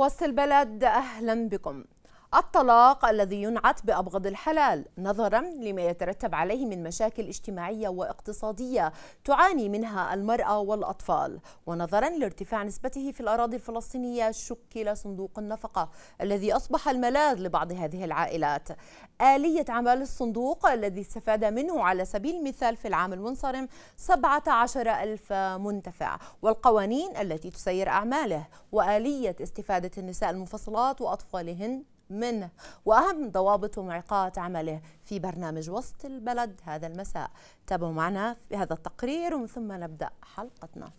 وسط البلد أهلا بكم الطلاق الذي ينعت بأبغض الحلال نظرا لما يترتب عليه من مشاكل اجتماعية واقتصادية تعاني منها المرأة والأطفال ونظرا لارتفاع نسبته في الأراضي الفلسطينية شكل صندوق النفقة الذي أصبح الملاذ لبعض هذه العائلات آلية عمل الصندوق الذي استفاد منه على سبيل المثال في العام المنصرم 17 ألف منتفع والقوانين التي تسير أعماله وآلية استفادة النساء المفصلات وأطفالهن منه وأهم ضوابط ومعيقات عمله في برنامج وسط البلد هذا المساء تابعوا معنا في هذا التقرير ومن ثم نبدأ حلقتنا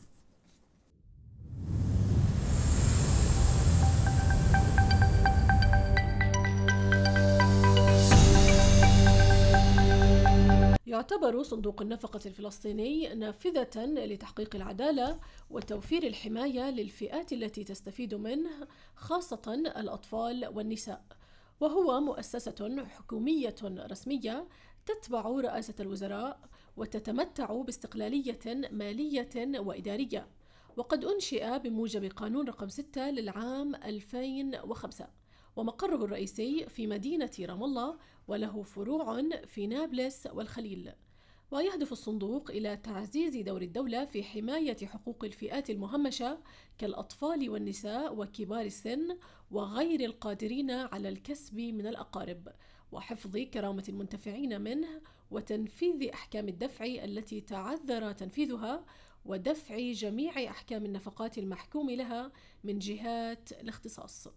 يعتبر صندوق النفقة الفلسطيني نافذة لتحقيق العدالة وتوفير الحماية للفئات التي تستفيد منه خاصة الأطفال والنساء، وهو مؤسسة حكومية رسمية تتبع رئاسة الوزراء وتتمتع باستقلالية مالية وإدارية، وقد أنشئ بموجب قانون رقم 6 للعام 2005. ومقره الرئيسي في مدينة رام الله وله فروع في نابلس والخليل ويهدف الصندوق إلى تعزيز دور الدولة في حماية حقوق الفئات المهمشة كالأطفال والنساء وكبار السن وغير القادرين على الكسب من الأقارب وحفظ كرامة المنتفعين منه وتنفيذ أحكام الدفع التي تعذر تنفيذها ودفع جميع أحكام النفقات المحكوم لها من جهات الاختصاص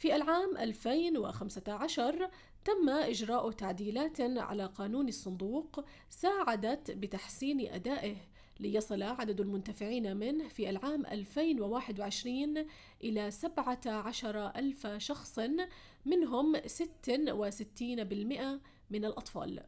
في العام 2015 تم إجراء تعديلات على قانون الصندوق ساعدت بتحسين أدائه ليصل عدد المنتفعين منه في العام 2021 إلى 17 ألف شخص منهم 66% من الأطفال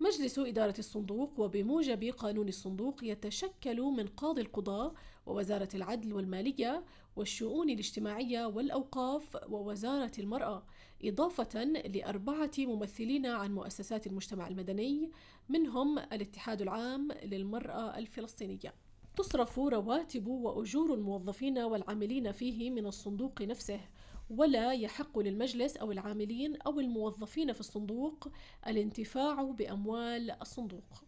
مجلس إدارة الصندوق وبموجب قانون الصندوق يتشكل من قاضي القضاء ووزارة العدل والمالية والشؤون الاجتماعية والأوقاف ووزارة المرأة، إضافة لأربعة ممثلين عن مؤسسات المجتمع المدني منهم الاتحاد العام للمرأة الفلسطينية. تصرف رواتب وأجور الموظفين والعاملين فيه من الصندوق نفسه، ولا يحق للمجلس أو العاملين أو الموظفين في الصندوق الانتفاع بأموال الصندوق.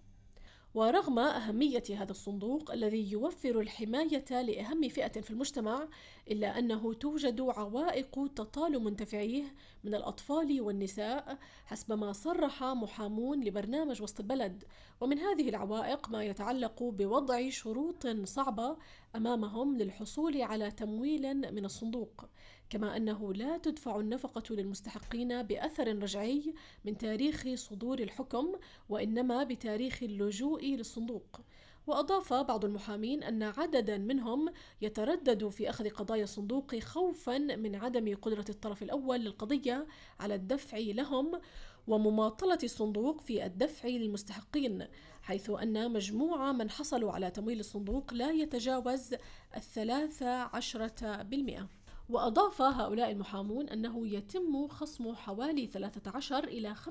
ورغم أهمية هذا الصندوق الذي يوفر الحماية لأهم فئة في المجتمع إلا أنه توجد عوائق تطال منتفعيه من الأطفال والنساء حسب ما صرح محامون لبرنامج وسط البلد ومن هذه العوائق ما يتعلق بوضع شروط صعبة أمامهم للحصول على تمويل من الصندوق كما أنه لا تدفع النفقة للمستحقين بأثر رجعي من تاريخ صدور الحكم وإنما بتاريخ اللجوء للصندوق وأضاف بعض المحامين أن عددا منهم يتردد في أخذ قضايا الصندوق خوفا من عدم قدرة الطرف الأول للقضية على الدفع لهم ومماطلة الصندوق في الدفع للمستحقين حيث أن مجموع من حصلوا على تمويل الصندوق لا يتجاوز الثلاثة عشرة بالمئة وأضاف هؤلاء المحامون أنه يتم خصم حوالي 13 إلى 15%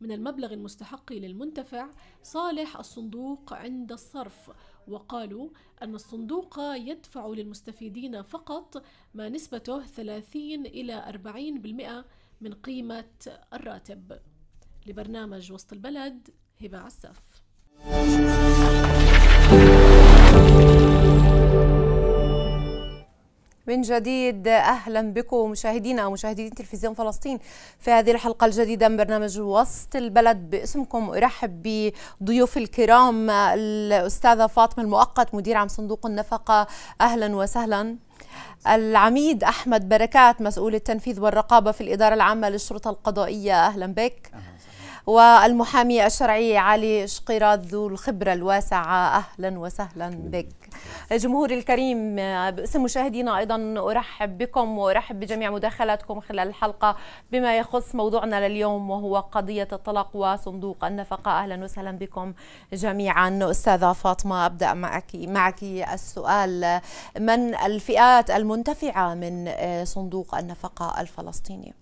من المبلغ المستحق للمنتفع صالح الصندوق عند الصرف وقالوا أن الصندوق يدفع للمستفيدين فقط ما نسبته 30 إلى 40% من قيمة الراتب لبرنامج وسط البلد هبة عساف من جديد اهلا بكم مشاهدينا ومشاهدين تلفزيون فلسطين في هذه الحلقه الجديده من برنامج وسط البلد باسمكم ارحب بضيوف الكرام الاستاذه فاطمه المؤقت مدير عام صندوق النفقه اهلا وسهلا العميد احمد بركات مسؤول التنفيذ والرقابه في الاداره العامه للشرطه القضائيه اهلا بك أهلا. والمحامي الشرعي علي شقيرات ذو الخبرة الواسعة أهلا وسهلا بك جمهور الكريم باسم مشاهدينا أيضا أرحب بكم وأرحب بجميع مداخلاتكم خلال الحلقة بما يخص موضوعنا لليوم وهو قضية الطلاق وصندوق النفقة أهلا وسهلا بكم جميعا أستاذة فاطمة أبدأ معك, معك السؤال من الفئات المنتفعة من آه، صندوق النفقة الفلسطيني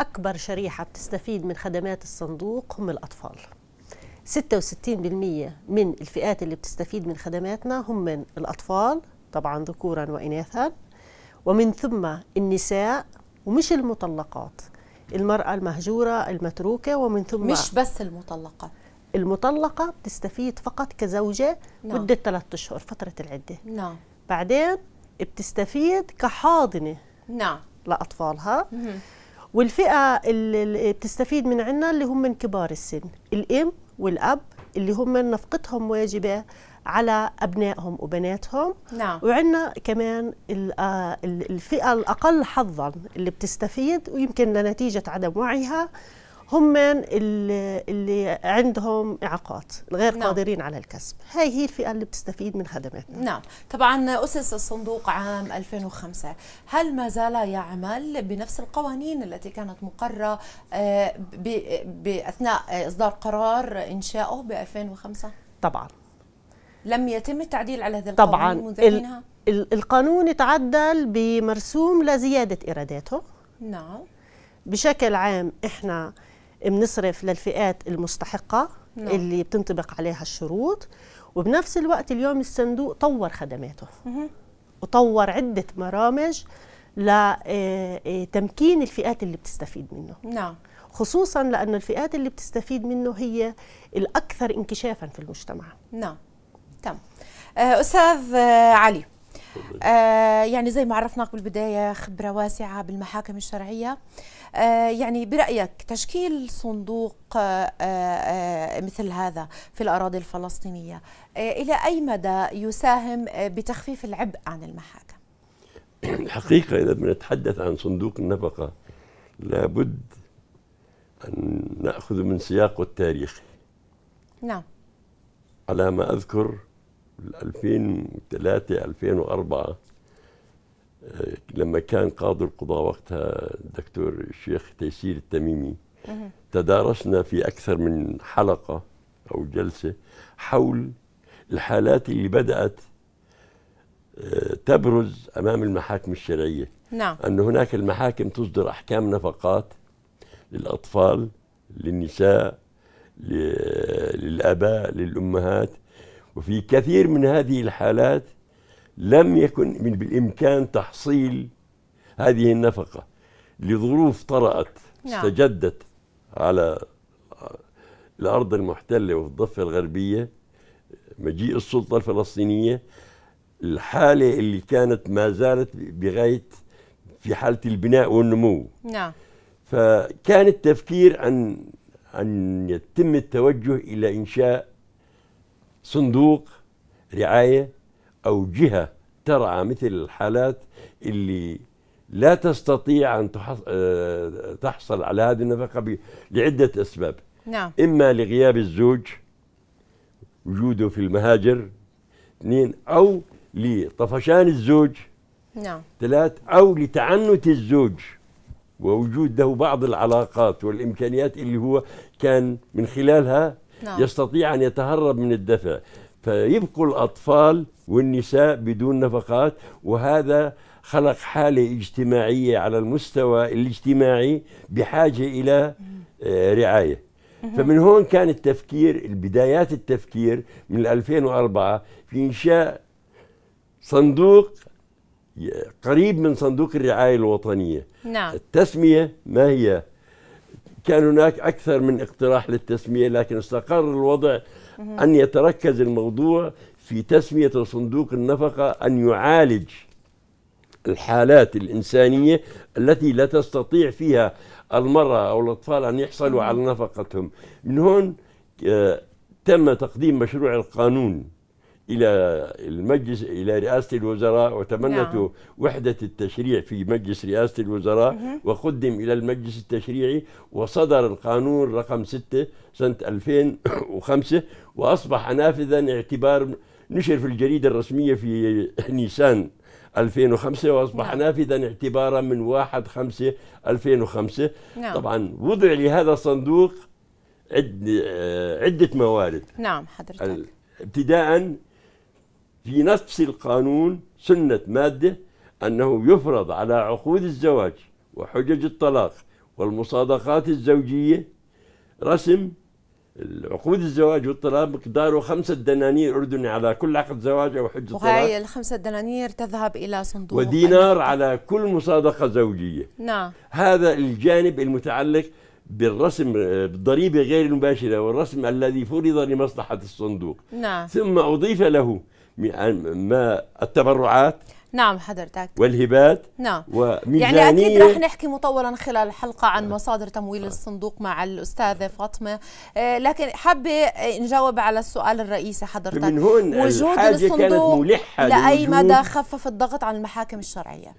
أكبر شريحة بتستفيد من خدمات الصندوق هم الأطفال 66% من الفئات اللي بتستفيد من خدماتنا هم من الأطفال طبعا ذكورا وإناثا ومن ثم النساء ومش المطلقات المرأة المهجورة المتروكة ومن ثم مش بس المطلقة المطلقة بتستفيد فقط كزوجة نعم. مدة ثلاثة أشهر فترة العدة نعم بعدين بتستفيد كحاضنة نعم لأطفالها مم. والفئه اللي بتستفيد من عنا اللي هم من كبار السن الام والاب اللي هم نفقتهم واجبه على ابنائهم وبناتهم نعم. وعندنا كمان آه، الفئه الاقل حظا اللي بتستفيد ويمكن لنتيجه عدم وعيها هم اللي عندهم إعاقات غير نعم. قادرين على الكسب هاي هي الفئة اللي بتستفيد من خدماتنا نعم طبعا أسس الصندوق عام 2005 هل ما زال يعمل بنفس القوانين التي كانت مقرة آه، بأثناء إصدار قرار إنشائه ب 2005 طبعا لم يتم التعديل على هذه القوانين منذ حينها؟ القانون تعدل بمرسوم لزيادة إيراداته نعم بشكل عام احنا بنصرف للفئات المستحقة نعم. اللي بتنطبق عليها الشروط وبنفس الوقت اليوم الصندوق طور خدماته وطور عدة برامج لتمكين آه، آه، الفئات اللي بتستفيد منه نعم خصوصا لأن الفئات اللي بتستفيد منه هي الأكثر انكشافا في المجتمع نعم تم آه، أستاذ علي آه يعني زي ما عرفناك بالبداية خبرة واسعة بالمحاكم الشرعية آه يعني برأيك تشكيل صندوق آه, آه، مثل هذا في الأراضي الفلسطينية آه، إلى أي مدى يساهم آه، بتخفيف العبء عن المحاكم؟ الحقيقة إذا بنتحدث عن صندوق النفقة لابد أن نأخذ من سياقه التاريخي نعم على ما أذكر 2003 2004 آه، لما كان قاضي القضاء وقتها الدكتور الشيخ تيسير التميمي تدارسنا في أكثر من حلقة أو جلسة حول الحالات اللي بدأت آه، تبرز أمام المحاكم الشرعية نعم. أن هناك المحاكم تصدر أحكام نفقات للأطفال للنساء للآباء للأمهات وفي كثير من هذه الحالات لم يكن من بالإمكان تحصيل هذه النفقة لظروف طرأت نعم. استجدت على الأرض المحتلة وفي الضفة الغربية مجيء السلطة الفلسطينية الحالة اللي كانت ما زالت بغاية في حالة البناء والنمو نعم فكان التفكير ان أن يتم التوجه إلى إنشاء صندوق رعاية أو جهة ترعى مثل الحالات اللي لا تستطيع أن آه، تحصل على هذه النفقة لعدة أسباب نعم. إما لغياب الزوج وجوده في المهاجر اثنين أو لطفشان الزوج نعم ثلاث أو لتعنت الزوج ووجود له بعض العلاقات والإمكانيات اللي هو كان من خلالها نعم. يستطيع أن يتهرب من الدفع فيبقوا الأطفال والنساء بدون نفقات وهذا خلق حالة اجتماعية على المستوى الاجتماعي بحاجة إلى آه، رعاية فمن هون كان التفكير البدايات التفكير من 2004 في إنشاء صندوق قريب من صندوق الرعاية الوطنية نعم. التسمية ما هي؟ كان هناك أكثر من اقتراح للتسمية لكن استقر الوضع أن يتركز الموضوع في تسمية صندوق النفقة أن يعالج الحالات الإنسانية التي لا تستطيع فيها المرأة أو الأطفال أن يحصلوا على نفقتهم من هون آه، تم تقديم مشروع القانون الى المجلس الى رئاسه الوزراء وتمنت نعم. وحده التشريع في مجلس رئاسه الوزراء مه. وقدم الى المجلس التشريعي وصدر القانون رقم 6 سنه 2005 واصبح نافذا اعتبار نشر في الجريده الرسميه في نيسان 2005 واصبح نعم. نافذا اعتبارا من 1 5 2005 نعم. طبعا وضع لهذا الصندوق عد آه، عده موارد نعم حضرتك ابتداء في نفس القانون سنة مادة أنه يفرض على عقود الزواج وحجج الطلاق والمصادقات الزوجية رسم عقود الزواج والطلاق مقداره خمسة دنانير أردني على كل عقد زواج أو حجة طلاق وهي الخمسة دنانير تذهب إلى صندوق ودينار على كل مصادقة زوجية نعم هذا الجانب المتعلق بالرسم بالضريبة غير المباشرة والرسم الذي فرض لمصلحة الصندوق نعم ثم أضيف له ما التبرعات نعم حضرتك والهبات نعم وميزانية يعني أكيد رح نحكي مطولا خلال الحلقة عن مصادر تمويل آه. الصندوق مع الأستاذة فاطمة آه، لكن حابة نجاوب على السؤال الرئيسي حضرتك من هون وجود الصندوق ملحة لأي مدى خفف الضغط عن المحاكم الشرعية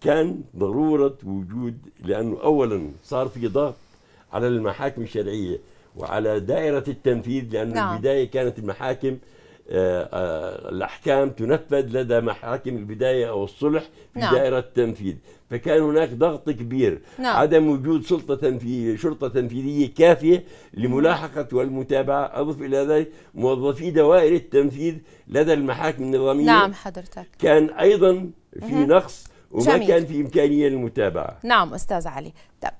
كان ضرورة وجود لأنه أولا صار في ضغط على المحاكم الشرعية وعلى دائرة التنفيذ لانه نعم. البداية كانت المحاكم آه، آه، الأحكام تنفذ لدى محاكم البداية أو الصلح في نعم. دائرة التنفيذ فكان هناك ضغط كبير نعم. عدم وجود سلطة تنفيذية شرطة تنفيذية كافية لملاحقة والمتابعة أضف إلى ذلك موظفي دوائر التنفيذ لدى المحاكم النظامية نعم حضرتك كان أيضا في نقص وما جميل. كان في امكانيه للمتابعه نعم استاذ علي طب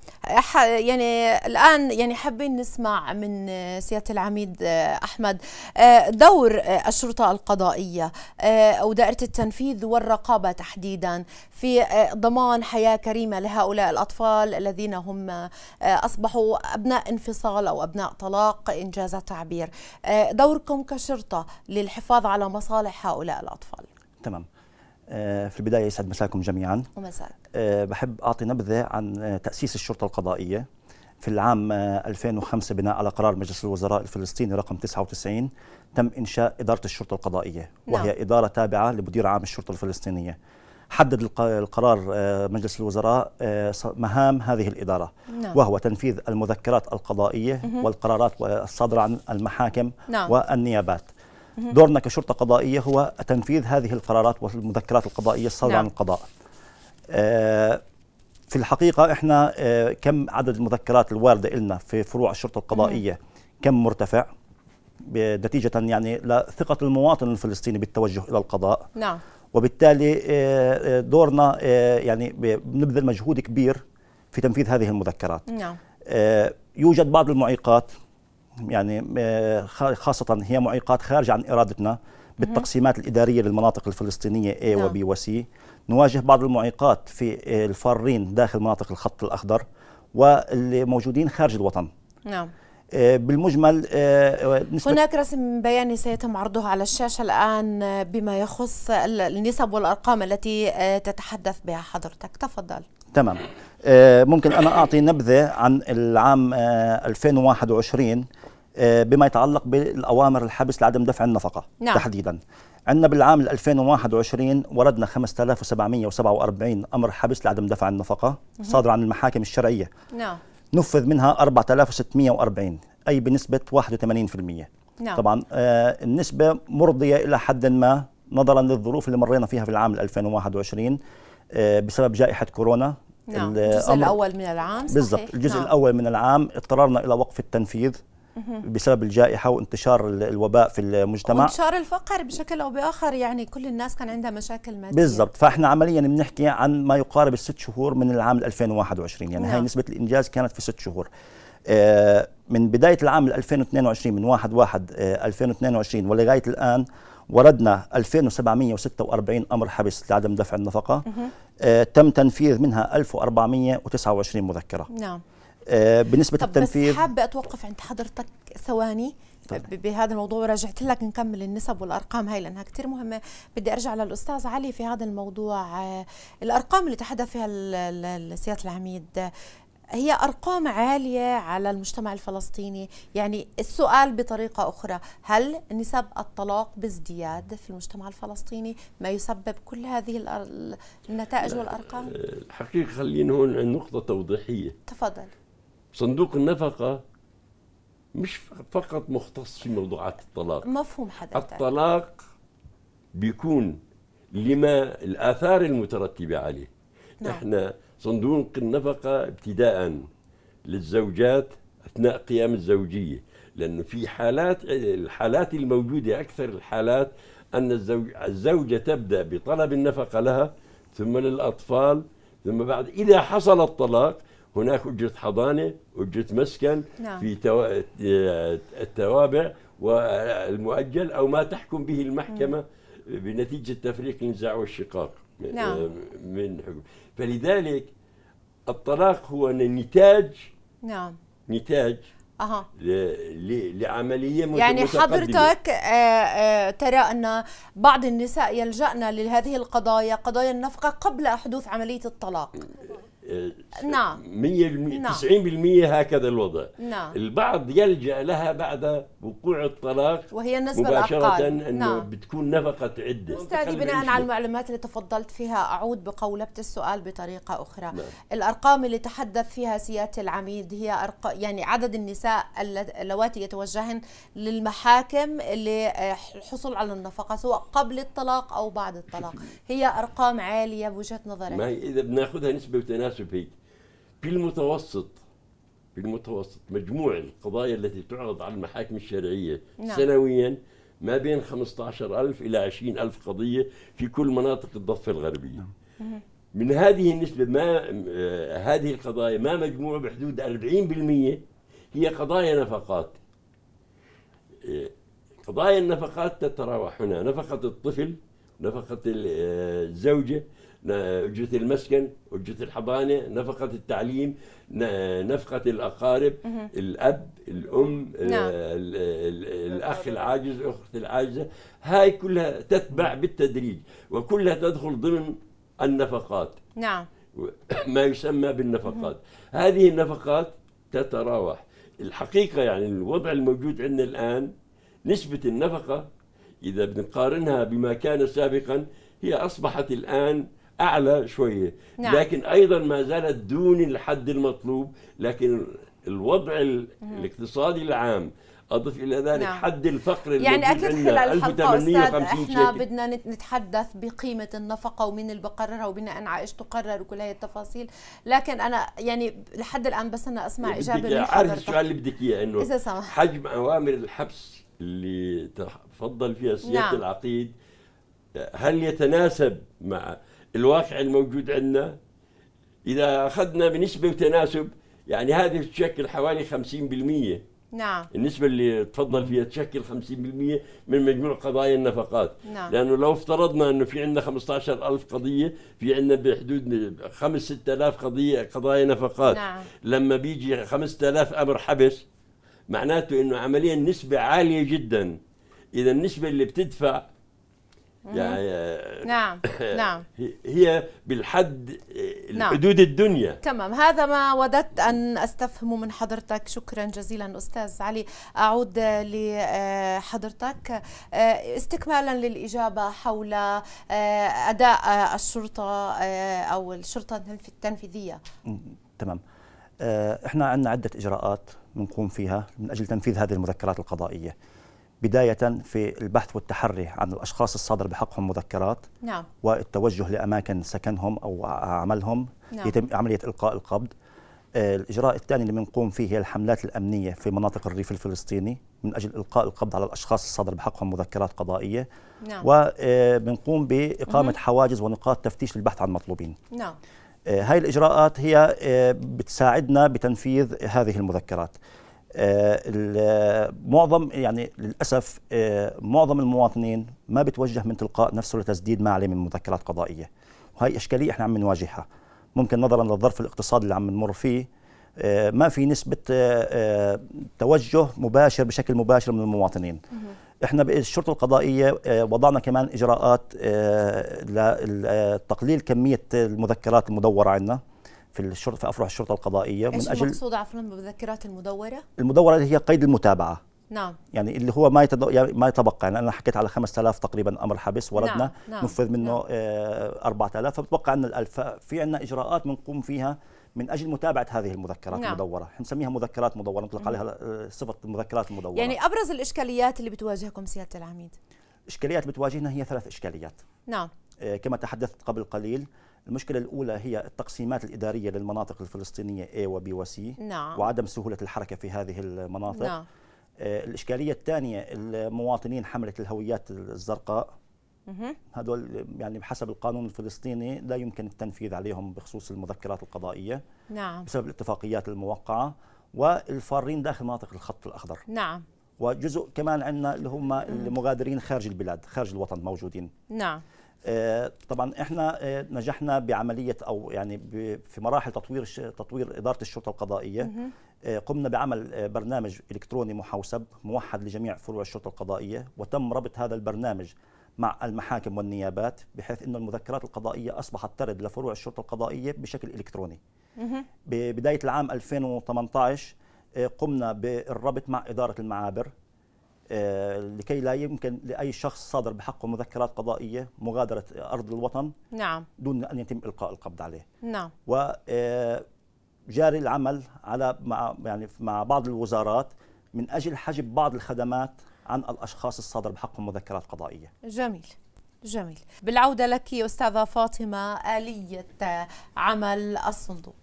يعني الان يعني حابين نسمع من سياده العميد آه، احمد آه، دور آه، الشرطه القضائيه او دائره التنفيذ والرقابه تحديدا في ضمان حياه كريمه لهؤلاء الاطفال الذين هم اصبحوا ابناء انفصال او ابناء طلاق ان جاز التعبير دوركم كشرطه للحفاظ على مصالح هؤلاء الاطفال تمام آه، في البداية يسعد مساكم جميعا ومساك آه، بحب أعطي نبذة عن آه، تأسيس الشرطة القضائية في العام 2005 بناء على قرار مجلس الوزراء الفلسطيني رقم 99 تم إنشاء إدارة الشرطة القضائية نعم. وهي نعم. إدارة تابعة لمدير عام الشرطة الفلسطينية حدد القرار مجلس الوزراء مهام هذه الإدارة نعم. وهو تنفيذ المذكرات القضائية والقرارات الصادرة عن المحاكم نعم. والنيابات دورنا كشرطة قضائية هو تنفيذ هذه القرارات والمذكرات القضائية الصادرة نعم. عن القضاء آه، في الحقيقة إحنا آه، كم عدد المذكرات الواردة إلنا في فروع الشرطة القضائية كم مرتفع نتيجة يعني لثقة المواطن الفلسطيني بالتوجه إلى القضاء نعم وبالتالي آه، دورنا يعني بنبذل مجهود كبير في تنفيذ هذه المذكرات نعم يوجد بعض المعيقات يعني آه، خاصة هي معيقات خارجة عن إرادتنا بالتقسيمات الإدارية للمناطق الفلسطينية A نعم. وB وC نواجه بعض المعيقات في آه، الفارين داخل مناطق الخط الأخضر واللي موجودين خارج الوطن نعم آه، بالمجمل هناك رسم بياني سيتم عرضه على الشاشة الآن بما يخص النسب والأرقام التي تتحدث بها حضرتك تفضل تمام ممكن أنا أعطي نبذة عن العام 2021 آه، بما يتعلق بالاوامر الحبس لعدم دفع النفقه نعم. تحديدا عندنا بالعام 2021 وردنا 5747 امر حبس لعدم دفع النفقه صادر عن المحاكم الشرعيه نعم نفذ منها 4640 اي بنسبه 81% نعم. طبعا آه النسبه مرضيه الى حد ما نظرا للظروف اللي مرينا فيها في العام 2021 آه بسبب جائحه كورونا نعم الجزء الاول من العام بالضبط الجزء نعم. الاول من العام اضطررنا الى وقف التنفيذ بسبب الجائحه وانتشار الوباء في المجتمع وانتشار الفقر بشكل او باخر يعني كل الناس كان عندها مشاكل ماديه بالضبط فاحنا عمليا بنحكي عن ما يقارب الست شهور من العام 2021 يعني نعم. هاي نسبه الانجاز كانت في ست شهور آه، من بدايه العام 2022 من 1 1 2022 ولغايه الان وردنا 2746 امر حبس لعدم دفع النفقه آه، تم تنفيذ منها 1429 مذكره نعم آه، بالنسبه طب بس حابه اتوقف عند حضرتك ثواني طبعا. بهذا الموضوع ورجعت لك نكمل النسب والارقام هاي لانها كثير مهمه بدي ارجع للاستاذ علي في هذا الموضوع آه، الارقام اللي تحدث فيها سياده العميد آه، هي ارقام عاليه على المجتمع الفلسطيني يعني السؤال بطريقه اخرى هل نسب الطلاق بازدياد في المجتمع الفلسطيني ما يسبب كل هذه النتائج والارقام الحقيقه خلينا هون عند نقطه توضيحيه تفضل صندوق النفقة مش فقط مختص في موضوعات الطلاق مفهوم حضرتك الطلاق بيكون لما الآثار المترتبة عليه نعم. احنا صندوق النفقة ابتداء للزوجات أثناء قيام الزوجية لأنه في حالات الحالات الموجودة أكثر الحالات أن الزوج الزوجة تبدأ بطلب النفقة لها ثم للأطفال ثم بعد إذا حصل الطلاق هناك اجره حضانة اجره مسكن نعم. في تو... التوابع والمؤجل أو ما تحكم به المحكمة م. بنتيجة تفريق النزاع والشقاق نعم. من حكم فلذلك الطلاق هو نتاج نعم نتاج أها. لعملية يعني حضرتك آه، آه، ترى أن بعض النساء يلجأن لهذه القضايا قضايا النفقة قبل حدوث عملية الطلاق آه، نعم 100% 90% نعم. هكذا الوضع نعم البعض يلجا لها بعد وقوع الطلاق وهي النسبه مباشره انه نعم. بتكون نفقه عده استاذي بناء على المعلومات اللي تفضلت فيها اعود بقولبه السؤال بطريقه اخرى نعم. الارقام اللي تحدث فيها سياده العميد هي أرق... يعني عدد النساء اللواتي يتوجهن للمحاكم للحصول على النفقه سواء قبل الطلاق او بعد الطلاق هي ارقام عاليه بوجهه نظرك ما هي اذا بناخذها نسبه وتناسب اسف هيك بالمتوسط بالمتوسط مجموع القضايا التي تعرض على المحاكم الشرعية نعم. سنويا ما بين 15000 إلى 20000 قضية في كل مناطق الضفة الغربية نعم. من هذه النسبة ما هذه القضايا ما مجموع بحدود 40% هي قضايا نفقات قضايا النفقات تتراوح هنا نفقة الطفل نفقة آه، الزوجة أجرة المسكن أجرة الحضانة نفقة التعليم نفقة الأقارب الأب الأم نعم. الأخ العاجز الأخت العاجزة هاي كلها تتبع بالتدريج وكلها تدخل ضمن النفقات نعم ما يسمى بالنفقات هذه النفقات تتراوح الحقيقة يعني الوضع الموجود عندنا الآن نسبة النفقة إذا بنقارنها بما كان سابقا هي أصبحت الآن اعلى شويه نعم. لكن ايضا ما زالت دون الحد المطلوب لكن الوضع الاقتصادي العام اضف الى ذلك نعم. حد الفقر يعني اكيد خلال الحلقه استاذ احنا شكل. بدنا نتحدث بقيمه النفقه ومين اللي بقررها وبناء على ايش تقرر وكل هي التفاصيل لكن انا يعني لحد الان بس انا اسمع اجابه من حضرتك عارف السؤال اللي بدك اياه انه اذا سمحت حجم اوامر الحبس اللي تفضل فيها سياده نعم. العقيد هل يتناسب مع الواقع الموجود عندنا إذا أخذنا بنسبة وتناسب يعني هذه تشكل حوالي 50% نعم النسبة اللي تفضل فيها تشكل 50% من مجموع قضايا النفقات نعم. لأنه لو افترضنا أنه في عندنا 15000 قضية في عندنا بحدود 5 6000 قضية قضايا نفقات نعم. لما بيجي 5000 أمر حبس معناته أنه عمليا نسبة عالية جدا إذا النسبة اللي بتدفع يعني آه، نعم نعم هي بالحد آه، نعم. حدود الدنيا تمام هذا ما وددت ان استفهمه من حضرتك شكرا جزيلا استاذ علي اعود لحضرتك آه، استكمالا للاجابه حول اداء الشرطه او الشرطه التنفيذيه تمام احنا عندنا عده اجراءات بنقوم فيها من اجل تنفيذ هذه المذكرات القضائيه بداية في البحث والتحري عن الأشخاص الصادر بحقهم مذكرات نعم. والتوجه لأماكن سكنهم أو عملهم نعم. يتم عملية إلقاء القبض آه، الإجراء الثاني اللي بنقوم فيه هي الحملات الأمنية في مناطق الريف الفلسطيني من أجل إلقاء القبض على الأشخاص الصادر بحقهم مذكرات قضائية نعم. وبنقوم آه، بإقامة مم. حواجز ونقاط تفتيش للبحث عن مطلوبين نعم. آه، هاي الإجراءات هي بتساعدنا بتنفيذ هذه المذكرات آه، معظم يعني للاسف آه، معظم المواطنين ما بتوجه من تلقاء نفسه لتسديد ما عليه من مذكرات قضائيه وهي اشكاليه احنا عم نواجهها ممكن نظرا للظرف الاقتصادي اللي عم نمر فيه آه، ما في نسبه توجه مباشر بشكل مباشر من المواطنين احنا بالشرطه القضائيه وضعنا كمان اجراءات لتقليل كميه المذكرات المدوره عندنا في الشرطه في افرع الشرطه القضائيه من اجل ايش المقصود عفوا بالمذكرات المدوره؟ المدوره اللي هي قيد المتابعه نعم يعني اللي هو ما يتد... يعني ما يتبقى يعني انا حكيت على 5000 تقريبا امر حبس نعم، وردنا نعم. نفذ منه نعم. آه 4000 فبتوقع عندنا ال1000 في عندنا اجراءات بنقوم فيها من اجل متابعه هذه المذكرات نعم. المدوره، نسميها مذكرات مدوره، نطلق عليها آه، صفه المذكرات المدوره. يعني ابرز الاشكاليات اللي بتواجهكم سياده العميد؟ اشكاليات بتواجهنا هي ثلاث اشكاليات. نعم. آه، كما تحدثت قبل قليل، المشكلة الأولى هي التقسيمات الإدارية للمناطق الفلسطينية A و B و C نعم. وعدم سهولة الحركة في هذه المناطق نعم. آه، الإشكالية الثانية المواطنين حملة الهويات الزرقاء هذول يعني بحسب القانون الفلسطيني لا يمكن التنفيذ عليهم بخصوص المذكرات القضائية نعم. بسبب الاتفاقيات الموقعة والفارين داخل مناطق الخط الأخضر نعم وجزء كمان عندنا اللي هم المغادرين خارج البلاد خارج الوطن موجودين نعم آه، طبعا احنا آه، نجحنا بعمليه او يعني في مراحل تطوير تطوير اداره الشرطه القضائيه آه، قمنا بعمل برنامج الكتروني محوسب موحد لجميع فروع الشرطه القضائيه وتم ربط هذا البرنامج مع المحاكم والنيابات بحيث انه المذكرات القضائيه اصبحت ترد لفروع الشرطه القضائيه بشكل الكتروني. ببدايه العام 2018 قمنا بالربط مع اداره المعابر آه، لكي لا يمكن لأي شخص صادر بحقه مذكرات قضائية مغادرة أرض الوطن نعم. دون أن يتم إلقاء القبض عليه نعم. و آه، جاري العمل على مع يعني مع بعض الوزارات من أجل حجب بعض الخدمات عن الأشخاص الصادر بحقهم مذكرات قضائية جميل جميل بالعودة لك أستاذة فاطمة آلية عمل الصندوق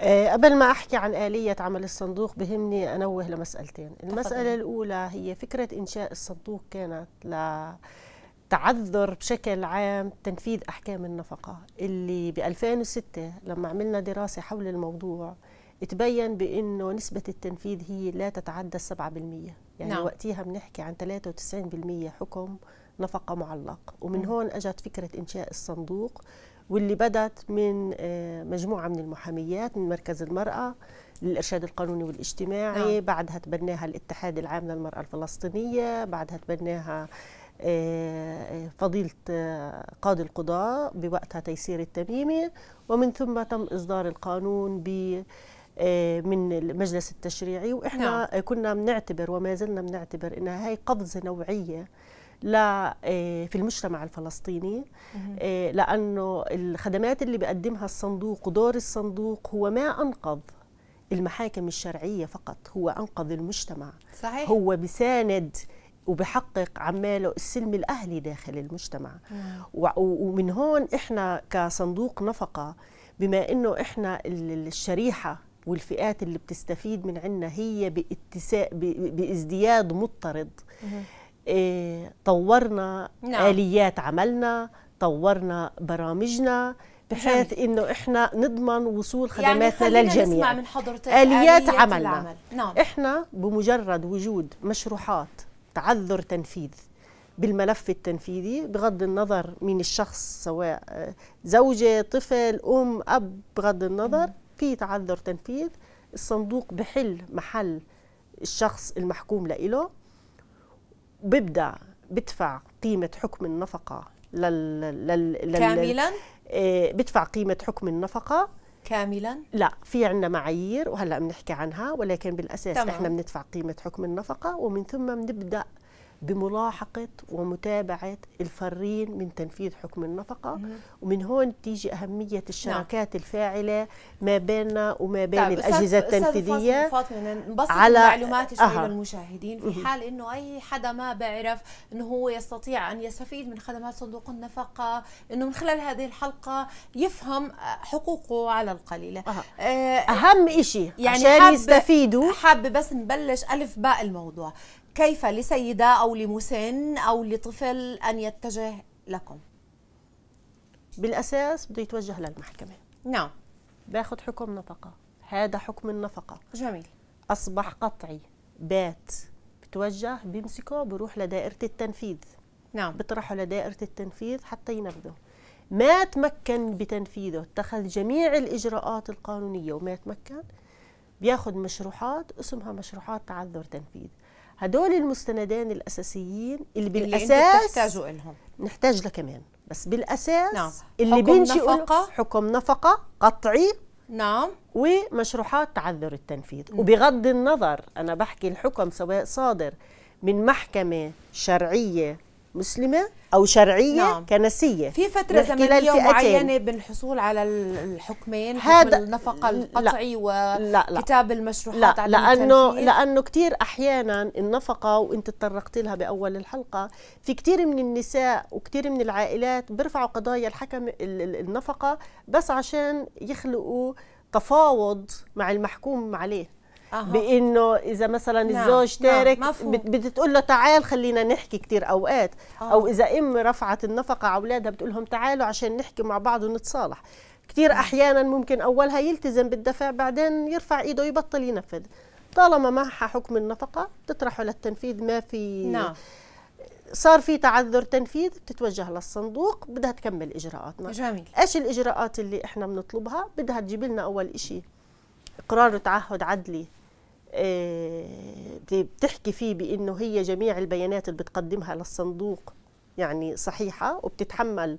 آه، قبل ما احكي عن اليه عمل الصندوق بهمني انوه لمسالتين المساله الاولى هي فكره انشاء الصندوق كانت ل تعذر بشكل عام تنفيذ احكام النفقه اللي ب 2006 لما عملنا دراسه حول الموضوع تبين بانه نسبه التنفيذ هي لا تتعدى 7% يعني نعم. وقتها بنحكي عن 93% حكم نفقه معلق ومن هون اجت فكره انشاء الصندوق واللي بدت من آه، مجموعة من المحاميات من مركز المرأة للإرشاد القانوني والاجتماعي نعم. بعدها تبناها الاتحاد العام للمرأة الفلسطينية بعدها تبناها آه، فضيلة قاضي القضاء بوقتها تيسير التميمي ومن ثم تم إصدار القانون ب من المجلس التشريعي واحنا نعم. كنا بنعتبر وما زلنا بنعتبر انها هي قفزه نوعيه آه، في المجتمع الفلسطيني آه، لأنه الخدمات اللي بيقدمها الصندوق ودور الصندوق هو ما أنقذ المحاكم الشرعية فقط هو أنقذ المجتمع صحيح. هو بساند وبحقق عماله السلم الأهلي داخل المجتمع ومن هون إحنا كصندوق نفقة بما إنه إحنا الشريحة والفئات اللي بتستفيد من عنا هي بازدياد مضطرد مم. إيه، طورنا نعم. اليات عملنا طورنا برامجنا بحيث جميل. انه احنا نضمن وصول يعني خدماتنا يعني للجميع نسمع من حضرتك اليات عملنا العمل. نعم. احنا بمجرد وجود مشروحات تعذر تنفيذ بالملف التنفيذي بغض النظر من الشخص سواء آه، زوجة طفل أم أب بغض النظر في تعذر تنفيذ الصندوق بحل محل الشخص المحكوم لإله بيبدا بدفع قيمه حكم النفقه لل, لل... لل... كاملا إيه، بدفع قيمه حكم النفقه كاملا لا في عندنا معايير وهلا بنحكي عنها ولكن بالاساس تمام. احنا بندفع قيمه حكم النفقه ومن ثم بنبدا بملاحقة ومتابعة الفارين من تنفيذ حكم النفقة ومن هون تيجي أهمية الشراكات نعم. الفاعلة ما بيننا وما بين طيب. الأجهزة التنفيذية فاطمة على معلومات شوي للمشاهدين في حال أنه أي حدا ما بيعرف أنه هو يستطيع أن يستفيد من خدمات صندوق النفقة أنه من خلال هذه الحلقة يفهم حقوقه على القليلة أه. أهم شيء يعني عشان يستفيدوا حابة بس نبلش ألف باء الموضوع كيف لسيدة أو لمسن أو لطفل أن يتجه لكم؟ بالأساس بده يتوجه للمحكمة نعم باخذ حكم نفقة هذا حكم النفقة جميل أصبح قطعي بات بتوجه بيمسكه بروح لدائرة التنفيذ نعم بطرحه لدائرة التنفيذ حتى ينفذه ما تمكن بتنفيذه اتخذ جميع الإجراءات القانونية وما تمكن بياخذ مشروحات اسمها مشروحات تعذر تنفيذ هدول المستندين الاساسيين اللي بالاساس اللي بتحتاجوا لهم نحتاج لكمان بس بالاساس نعم. اللي بينشئ نفقة. حكم نفقه قطعي نعم ومشروحات تعذر التنفيذ م. وبغض النظر انا بحكي الحكم سواء صادر من محكمه شرعيه مسلمه او شرعيه نعم. كنسيه في فتره زمنيه معينه بالحصول على الحكمين هذا النفقه القطعي وكتاب المشروحات لا لانه لانه كثير احيانا النفقه وانت تطرقت لها باول الحلقه في كثير من النساء وكثير من العائلات بيرفعوا قضايا الحكم النفقه بس عشان يخلقوا تفاوض مع المحكوم عليه بانه اذا مثلا نعم. الزوج نعم، تارك نعم. تقول له تعال خلينا نحكي كثير اوقات آه. او اذا ام رفعت النفقه على اولادها بتقول لهم تعالوا عشان نحكي مع بعض ونتصالح كثير نعم. احيانا ممكن اولها يلتزم بالدفع بعدين يرفع ايده ويبطل ينفذ طالما معها حكم النفقه بتطرحه للتنفيذ ما في نعم. صار في تعذر تنفيذ بتتوجه للصندوق بدها تكمل اجراءاتنا جميل ايش الاجراءات اللي احنا بنطلبها بدها تجيب لنا اول شيء اقرار تعهد عدلي آه، بتحكي فيه بانه هي جميع البيانات اللي بتقدمها للصندوق يعني صحيحه وبتتحمل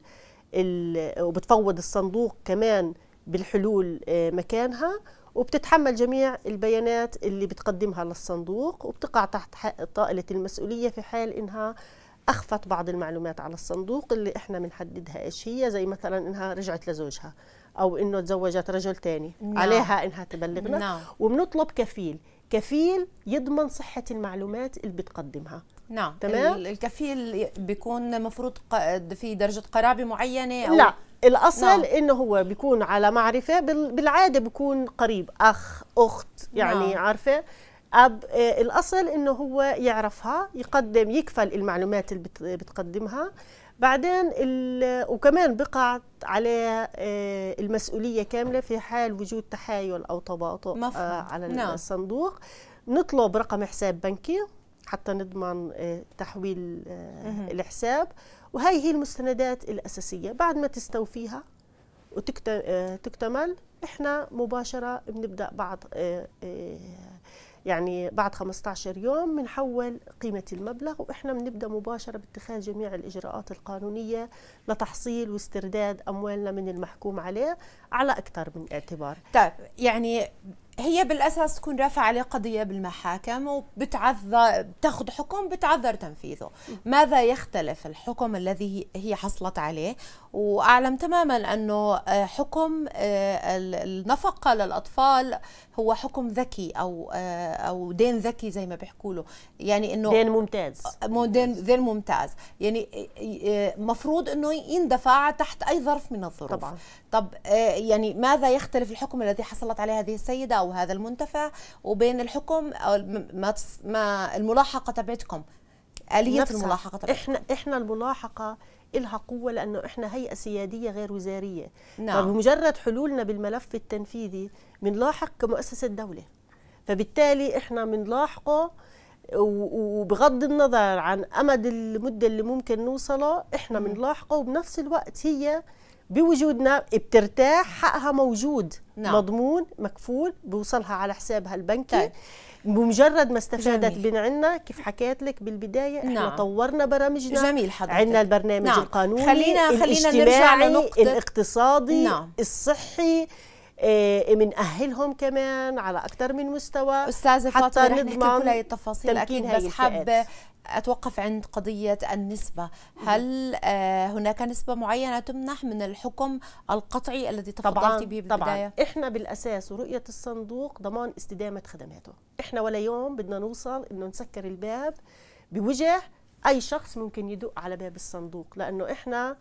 وبتفوض الصندوق كمان بالحلول آه، مكانها وبتتحمل جميع البيانات اللي بتقدمها للصندوق وبتقع تحت طائلة المسؤولية في حال إنها أخفت بعض المعلومات على الصندوق اللي إحنا بنحددها إيش هي زي مثلا إنها رجعت لزوجها أو إنه تزوجت رجل ثاني نعم. عليها إنها تبلغنا نعم. وبنطلب كفيل كفيل يضمن صحه المعلومات اللي بتقدمها نعم تمام الكفيل بيكون المفروض في درجه قرابه معينه أو لا الاصل نعم. انه هو بيكون على معرفه بالعاده بيكون قريب اخ اخت يعني نعم. عارفه أب إيه، الأصل إنه هو يعرفها يقدم يكفل المعلومات اللي بتقدمها بعدين وكمان بقعت عليه آه، المسؤوليه كامله في حال وجود تحايل او تباطؤ آه، على نعم. الصندوق نطلب رقم حساب بنكي حتى نضمن آه، تحويل الحساب وهي هي المستندات الاساسيه بعد ما تستوفيها وتكتمل احنا مباشره بنبدا بعض يعني بعد 15 يوم بنحول قيمة المبلغ وإحنا بنبدأ مباشرة باتخاذ جميع الإجراءات القانونية لتحصيل واسترداد أموالنا من المحكوم عليه على أكثر من اعتبار طيب يعني هي بالاساس تكون رافعه عليه قضيه بالمحاكم وبتعذر بتاخذ حكم بتعذر تنفيذه ماذا يختلف الحكم الذي هي حصلت عليه واعلم تماما انه آه، حكم آه، النفقه للاطفال هو حكم ذكي او آه، او دين ذكي زي ما بيحكوا له يعني انه دين ممتاز دين دين ممتاز يعني مفروض انه يندفع تحت اي ظرف من الظروف طبعا طب يعني ماذا يختلف الحكم الذي حصلت عليه هذه السيده او هذا المنتفع وبين الحكم او ما الملاحقه تبعتكم آلية الملاحقة تبعتكم احنا احنا الملاحقة إلها قوة لأنه إحنا هيئة سيادية غير وزارية نعم. فبمجرد حلولنا بالملف التنفيذي بنلاحق كمؤسسة دولة فبالتالي إحنا بنلاحقه وبغض النظر عن أمد المدة اللي ممكن نوصله إحنا بنلاحقه وبنفس الوقت هي بوجودنا بترتاح حقها موجود نعم. مضمون مكفول بوصلها على حسابها البنكي طيب. بمجرد ما استفادت من عنا كيف حكيت لك بالبداية احنا نعم. طورنا برامجنا جميل حضرتك عندنا البرنامج نعم. القانوني خلينا خلينا نرجع لنقطة الاقتصادي نعم. الصحي بنأهلهم آه، كمان على اكثر من مستوى استاذه حتى فاطمه رح نحكي كل هاي التفاصيل اكيد بس حابه أتوقف عند قضية النسبة هل آه، هناك نسبة معينة تمنح من الحكم القطعي الذي تفضلت به بالبداية؟ طبعا إحنا بالأساس ورؤية الصندوق ضمان استدامة خدماته إحنا ولا يوم بدنا نوصل إنه نسكر الباب بوجه أي شخص ممكن يدق على باب الصندوق لأنه إحنا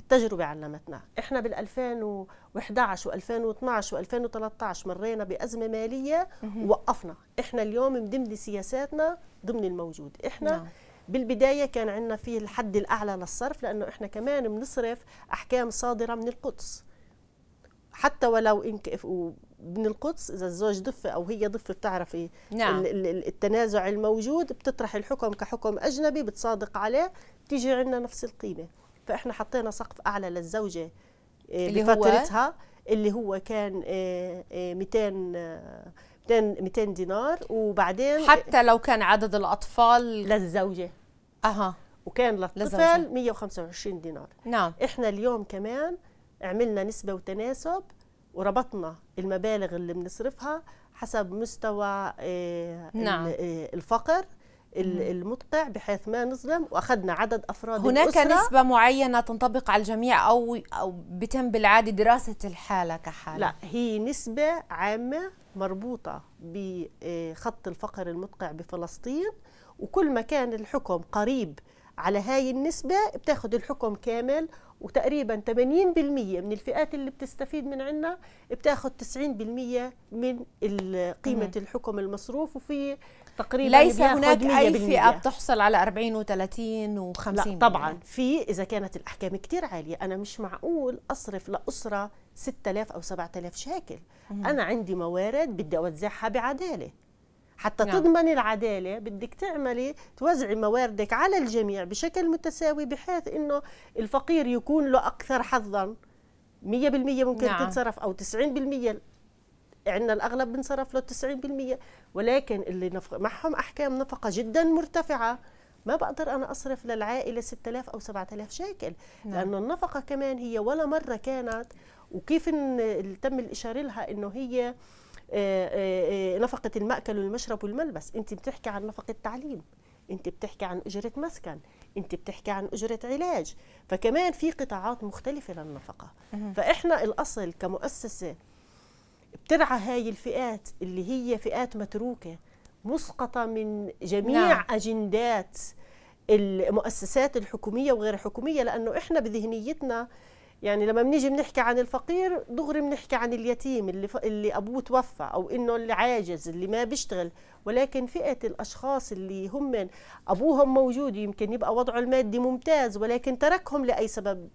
التجربة علمتنا احنا بال2011 و2012 و2013 مرينا بأزمة مالية ووقفنا احنا اليوم من سياساتنا ضمن الموجود احنا نعم. بالبدايه كان عندنا فيه الحد الاعلى للصرف لانه احنا كمان بنصرف احكام صادره من القدس حتى ولو ان من القدس اذا الزوج ضفه او هي ضفه بتعرفي نعم. التنازع الموجود بتطرح الحكم كحكم اجنبي بتصادق عليه بتيجي عندنا نفس القيمه فاحنا حطينا سقف اعلى للزوجه آه، اللي بفترتها هو اللي هو كان 200 200 200 دينار وبعدين حتى لو كان عدد الاطفال آه، للزوجه اها وكان للطفل 125 دينار نعم احنا اليوم كمان عملنا نسبه وتناسب وربطنا المبالغ اللي بنصرفها حسب مستوى آه، نعم. الفقر المتقع بحيث ما نظلم واخذنا عدد افراد هناك الأسرة نسبه معينه تنطبق على الجميع او او بتم بالعاده دراسه الحاله كحاله لا هي نسبه عامه مربوطه بخط آه، الفقر المدقع بفلسطين وكل ما كان الحكم قريب على هاي النسبه بتاخذ الحكم كامل وتقريبا 80% من الفئات اللي بتستفيد من عنا بتاخذ 90% من قيمه الحكم المصروف وفي تقريبا ليس هناك اي فئه بتحصل على 40 و30 و50 لا طبعا في اذا كانت الاحكام كثير عاليه انا مش معقول اصرف لاسره 6000 او 7000 شاكل مم. انا عندي موارد بدي اوزعها بعداله حتى نعم. تضمني العداله بدك تعملي توزعي مواردك على الجميع بشكل متساوي بحيث انه الفقير يكون له اكثر حظا 100% ممكن نعم. تتصرف او 90% عندنا الاغلب بنصرف له 90% ولكن اللي نفق... معهم احكام نفقه جدا مرتفعه ما بقدر انا اصرف للعائله 6000 او 7000 شيكل نعم. لانه النفقه كمان هي ولا مره كانت وكيف تم الاشاره لها انه هي آه، آه، آه، نفقه الماكل والمشرب والملبس انت بتحكي عن نفقه تعليم انت بتحكي عن اجره مسكن انت بتحكي عن اجره علاج فكمان في قطاعات مختلفه للنفقه فاحنا الاصل كمؤسسه بترعى هاي الفئات اللي هي فئات متروكه مسقطه من جميع نعم. اجندات المؤسسات الحكوميه وغير الحكوميه لانه احنا بذهنيتنا يعني لما بنيجي بنحكي عن الفقير دغري بنحكي عن اليتيم اللي ف... اللي ابوه توفى او انه اللي عاجز اللي ما بيشتغل ولكن فئه الاشخاص اللي هم ابوهم موجود يمكن يبقى وضعه المادي ممتاز ولكن تركهم لاي سبب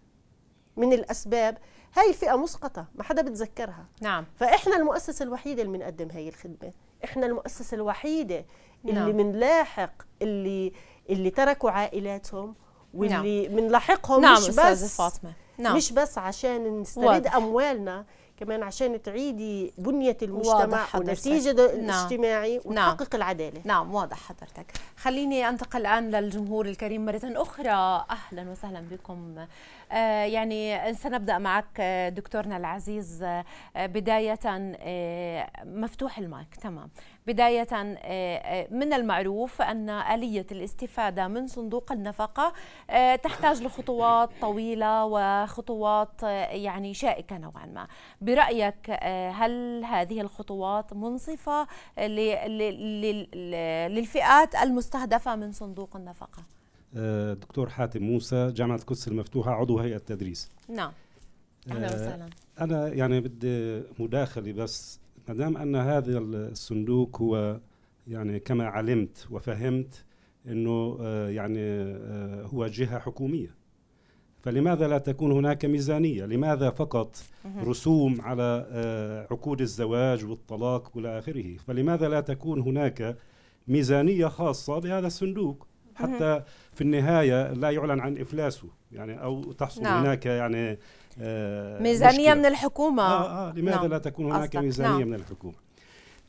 من الاسباب هاي فئه مسقطه ما حدا بتذكرها نعم فاحنا المؤسسه الوحيده اللي بنقدم هاي الخدمه احنا المؤسسه الوحيده اللي بنلاحق نعم. اللي اللي تركوا عائلاتهم واللي بنلاحقهم نعم. نعم. مش نعم بس فاطمه نعم. مش بس عشان نسترد واضح. أموالنا كمان عشان تعيدي بنية المجتمع والنتيجة نعم. الاجتماعي نعم. وتحقق العدالة نعم واضح حضرتك خليني أنتقل الآن للجمهور الكريم مرة أخرى أهلا وسهلا بكم آه، يعني سنبدا معك آه، دكتورنا العزيز آه، بدايه مفتوح المايك تمام بداية من المعروف أن آلية الاستفادة من صندوق النفقة تحتاج لخطوات طويلة وخطوات يعني شائكة نوعا ما برأيك هل هذه الخطوات منصفة للفئات المستهدفة من صندوق النفقة؟ دكتور حاتم موسى جامعة القدس المفتوحة عضو هيئة التدريس نعم أهلا آه، وسهلا أنا يعني بدي مداخلة بس ما دام أن هذا الصندوق هو يعني كما علمت وفهمت أنه آه، يعني آه، هو جهة حكومية فلماذا لا تكون هناك ميزانية لماذا فقط رسوم على عقود الزواج والطلاق وإلى آخره فلماذا لا تكون هناك ميزانية خاصة بهذا الصندوق حتى في النهاية لا يعلن عن إفلاسه يعني أو تحصل نعم. هناك يعني آه ميزانية مشكلة. من الحكومة آه آه لماذا نعم. لا تكون هناك أصدق. ميزانية نعم. من الحكومة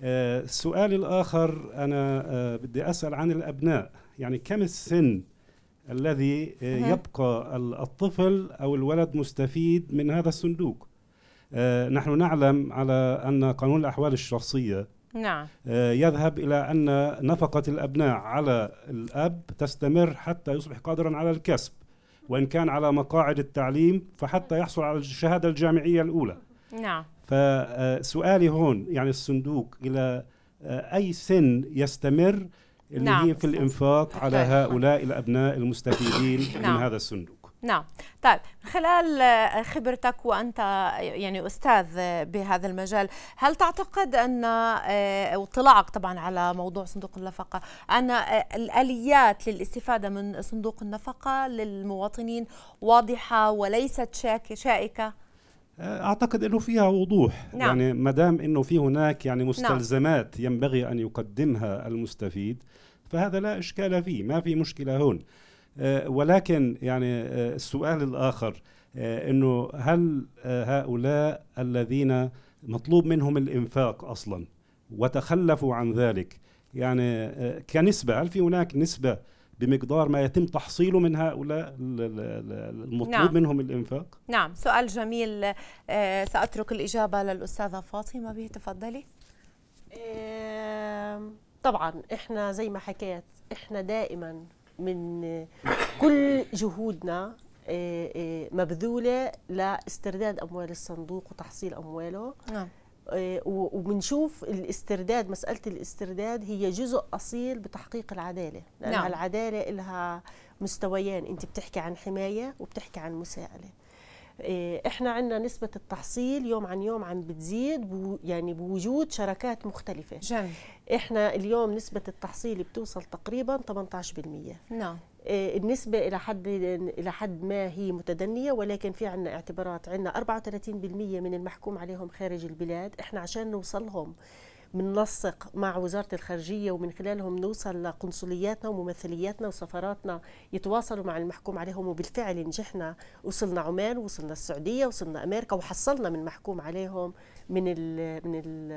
آه السؤال الآخر أنا آه بدي أسأل عن الأبناء يعني كم السن الذي آه يبقى الطفل أو الولد مستفيد من هذا الصندوق آه نحن نعلم على أن قانون الأحوال الشخصية نعم آه، يذهب إلى أن نفقة الأبناء على الأب تستمر حتى يصبح قادرا على الكسب وإن كان على مقاعد التعليم فحتى يحصل على الشهادة الجامعية الأولى نعم فسؤالي هون يعني الصندوق إلى آه، أي سن يستمر اللي نعم. هي في الإنفاق طيب، على طيب. هؤلاء الأبناء المستفيدين نعم. من هذا الصندوق نعم طيب من خلال خبرتك وانت يعني استاذ بهذا المجال هل تعتقد ان آه، واطلاعك طبعا على موضوع صندوق النفقه ان آه، الاليات للاستفاده من صندوق النفقه للمواطنين واضحه وليست شاك شائكه آه، اعتقد انه فيها وضوح نعم. يعني ما دام انه في هناك يعني نعم. مستلزمات نعم. ينبغي ان يقدمها المستفيد فهذا لا اشكال فيه ما في مشكله هون آه، ولكن يعني آه، السؤال الآخر آه، أنه هل هؤلاء الذين مطلوب منهم الإنفاق أصلا وتخلفوا عن ذلك يعني كنسبة هل في هناك نسبة بمقدار ما يتم تحصيله من هؤلاء المطلوب نعم. منهم الإنفاق؟ نعم سؤال جميل سأترك الإجابة للأستاذة فاطمة به تفضلي طبعا احنا زي ما حكيت احنا دائما من كل جهودنا آه، آه، مبذوله لاسترداد اموال الصندوق وتحصيل امواله نعم. آه، وبنشوف الاسترداد مساله الاسترداد هي جزء اصيل بتحقيق العداله لان نعم. العداله لها مستويين انت بتحكي عن حمايه وبتحكي عن مساءله إيه، احنا عندنا نسبه التحصيل يوم عن يوم عم بتزيد بو يعني بوجود شراكات مختلفه جميل. احنا اليوم نسبه التحصيل بتوصل تقريبا 18% نعم إيه، النسبة إلى حد إلى حد ما هي متدنية ولكن في عنا اعتبارات عنا 34% من المحكوم عليهم خارج البلاد إحنا عشان نوصلهم بننسق مع وزاره الخارجيه ومن خلالهم نوصل لقنصلياتنا وممثلياتنا وسفاراتنا يتواصلوا مع المحكوم عليهم وبالفعل نجحنا وصلنا عمان وصلنا السعوديه وصلنا امريكا وحصلنا من محكوم عليهم من ال من ال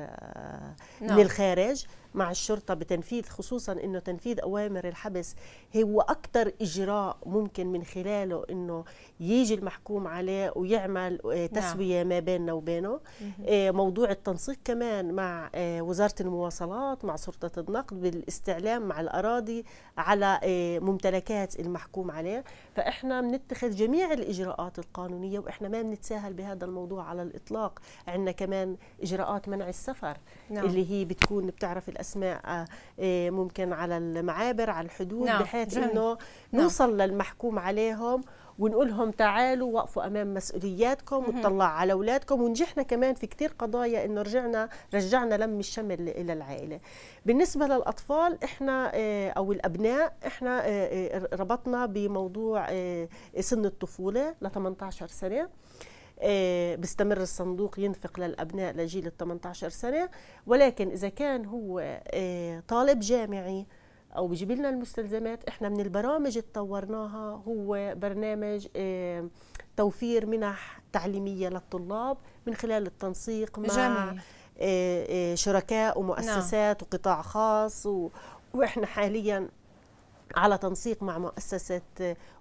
نعم. من الخارج مع الشرطه بتنفيذ خصوصا انه تنفيذ اوامر الحبس هو اكثر اجراء ممكن من خلاله انه يجي المحكوم عليه ويعمل آه، نعم. تسويه نعم. ما بيننا وبينه آه، موضوع التنسيق كمان مع آه، وزاره المواصلات مع سلطه النقد بالاستعلام مع الاراضي على ممتلكات المحكوم عليه فاحنا بنتخذ جميع الاجراءات القانونيه واحنا ما بنتساهل بهذا الموضوع على الاطلاق عندنا كمان كمان اجراءات منع السفر نعم. اللي هي بتكون بتعرف الاسماء آه، إيه، ممكن على المعابر على الحدود نعم. بحيث انه نعم. نوصل نعم. للمحكوم عليهم ونقول لهم تعالوا وقفوا امام مسؤولياتكم وتطلع على اولادكم ونجحنا كمان في كثير قضايا انه رجعنا رجعنا لم الشمل الى العائله بالنسبه للاطفال احنا آه، او الابناء احنا آه، ربطنا بموضوع سن الطفوله ل 18 سنه آه، بيستمر الصندوق ينفق للأبناء لجيل ال 18 سنة ولكن إذا كان هو آه، طالب جامعي أو بيجيب لنا المستلزمات إحنا من البرامج اللي طورناها هو برنامج آه، توفير منح تعليمية للطلاب من خلال التنسيق مع جميل. شركاء ومؤسسات نعم. وقطاع خاص و... واحنا حاليا على تنسيق مع مؤسسة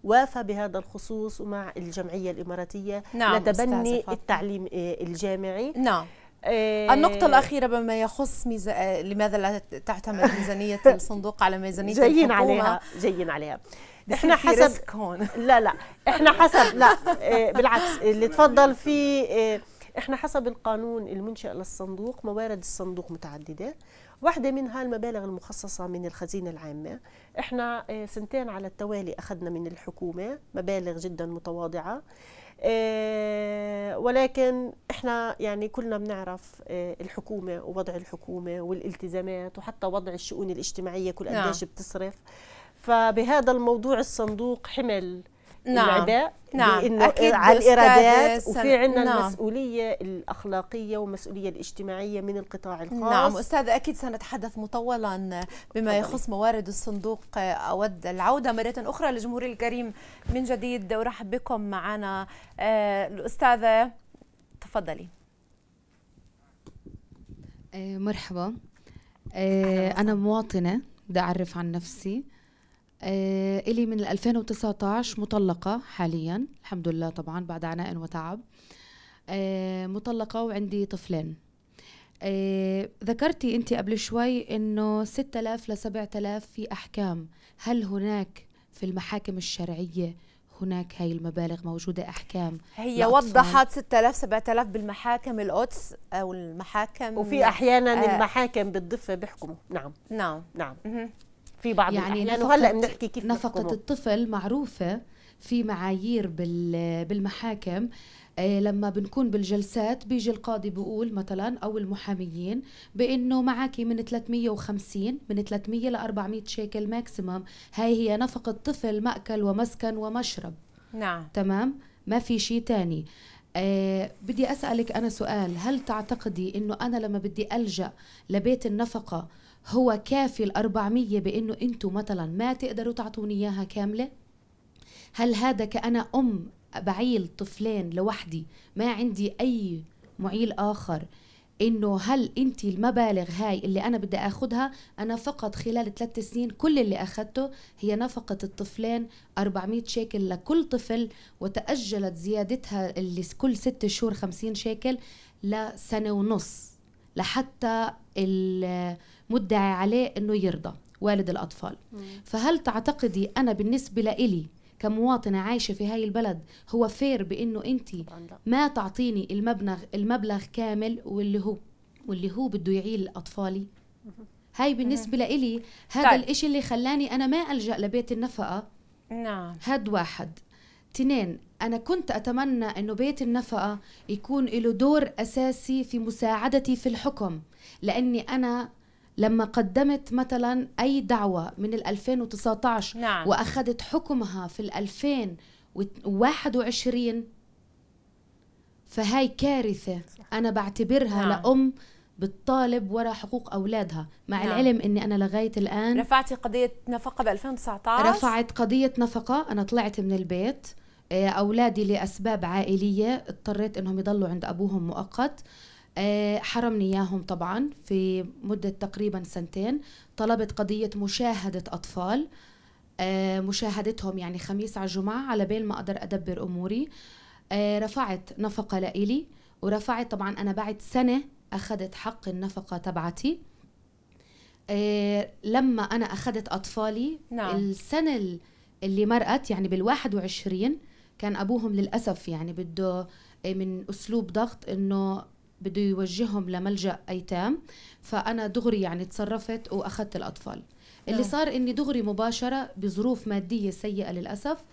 وافا بهذا الخصوص ومع الجمعية الإماراتية نعم لتبني التعليم آه، الجامعي نعم إيه النقطة الأخيرة بما يخص ميزة آه، لماذا لا تعتمد ميزانية الصندوق على ميزانية جايين الحكومة عليها جايين عليها احنا حسب هون لا لا احنا حسب لا إيه بالعكس اللي تفضل في إيه احنا حسب القانون المنشأ للصندوق موارد الصندوق متعددة واحدة منها المبالغ المخصصة من الخزينة العامة احنا آه، سنتين على التوالي أخذنا من الحكومة مبالغ جدا متواضعة آه، ولكن احنا يعني كلنا بنعرف آه، الحكومة ووضع الحكومة والالتزامات وحتى وضع الشؤون الاجتماعية كل قديش نعم. بتصرف فبهذا الموضوع الصندوق حمل نعم. العباء نعم بانه أكيد على الارادات وفي عندنا نعم. المسؤوليه الاخلاقيه والمسؤوليه الاجتماعيه من القطاع الخاص نعم استاذ اكيد سنتحدث مطولا بما يخص موارد الصندوق اود العوده مره اخرى لجمهوري الكريم من جديد ورحب بكم معنا آه، الاستاذه تفضلي آه، آه، مرحبا انا مواطنه بدي اعرف عن نفسي آه إلي من 2019 مطلقة حاليا الحمد لله طبعا بعد عناء وتعب آه مطلقة وعندي طفلين آه ذكرتي أنت قبل شوي أنه 6000 ل 7000 في أحكام هل هناك في المحاكم الشرعية هناك هاي المبالغ موجودة أحكام هي وضحت 6000 7000 بالمحاكم القدس أو المحاكم وفي أحيانا آه المحاكم بالضفة بيحكموا نعم نعم نعم في بعض يعني هلا بنحكي كيف نفقه نحكمه. الطفل معروفه في معايير بالمحاكم آه، لما بنكون بالجلسات بيجي القاضي بيقول مثلا او المحاميين بانه معك من 350 من 300 ل 400 شيكل ماكسيمم هاي هي نفقه طفل ماكل ومسكن ومشرب نعم تمام ما في شيء ثاني آه بدي اسالك انا سؤال هل تعتقدي انه انا لما بدي الجا لبيت النفقه هو كافي ال 400 بانه انتم مثلا ما تقدروا تعطوني اياها كامله هل هذا كأنا أم بعيل طفلين لوحدي ما عندي أي معيل آخر انه هل انت المبالغ هاي اللي انا بدي اخذها انا فقط خلال ثلاث سنين كل اللي اخذته هي نفقه الطفلين 400 شيكل لكل طفل وتاجلت زيادتها اللي كل ست شهور 50 شيكل لسنه ونص لحتى مدعي عليه انه يرضى والد الاطفال مم. فهل تعتقدي انا بالنسبه لإلي كمواطنة عايشة في هاي البلد هو فير بأنه أنت ما تعطيني المبلغ المبلغ كامل واللي هو واللي هو بده يعيل أطفالي هاي بالنسبة لإلي هذا طيب. الإشي اللي خلاني أنا ما ألجأ لبيت النفقة نعم هاد واحد تنين أنا كنت أتمنى أنه بيت النفقة يكون له دور أساسي في مساعدتي في الحكم لأني أنا لما قدمت مثلا أي دعوة من 2019 نعم. وأخذت حكمها في 2021 فهاي كارثة أنا بعتبرها نعم. لأم بتطالب وراء حقوق اولادها مع نعم. العلم اني انا لغايه الان رفعتي قضيه نفقه ب 2019 رفعت قضيه نفقه انا طلعت من البيت آه، اولادي لاسباب عائليه اضطريت انهم يضلوا عند ابوهم مؤقت آه، حرمني إياهم طبعا في مدة تقريبا سنتين طلبت قضية مشاهدة أطفال آه، مشاهدتهم يعني خميس على الجمعة على بين ما أقدر أدبر أموري آه، رفعت نفقة لإلي ورفعت طبعا أنا بعد سنة أخذت حق النفقة تبعتي لما أنا أخذت أطفالي نعم. السنة اللي مرقت يعني بالواحد وعشرين كان أبوهم للأسف يعني بده من أسلوب ضغط إنه بده يوجههم لملجا ايتام فانا دغري يعني تصرفت واخذت الاطفال اللي آه. صار اني دغري مباشره بظروف ماديه سيئه للاسف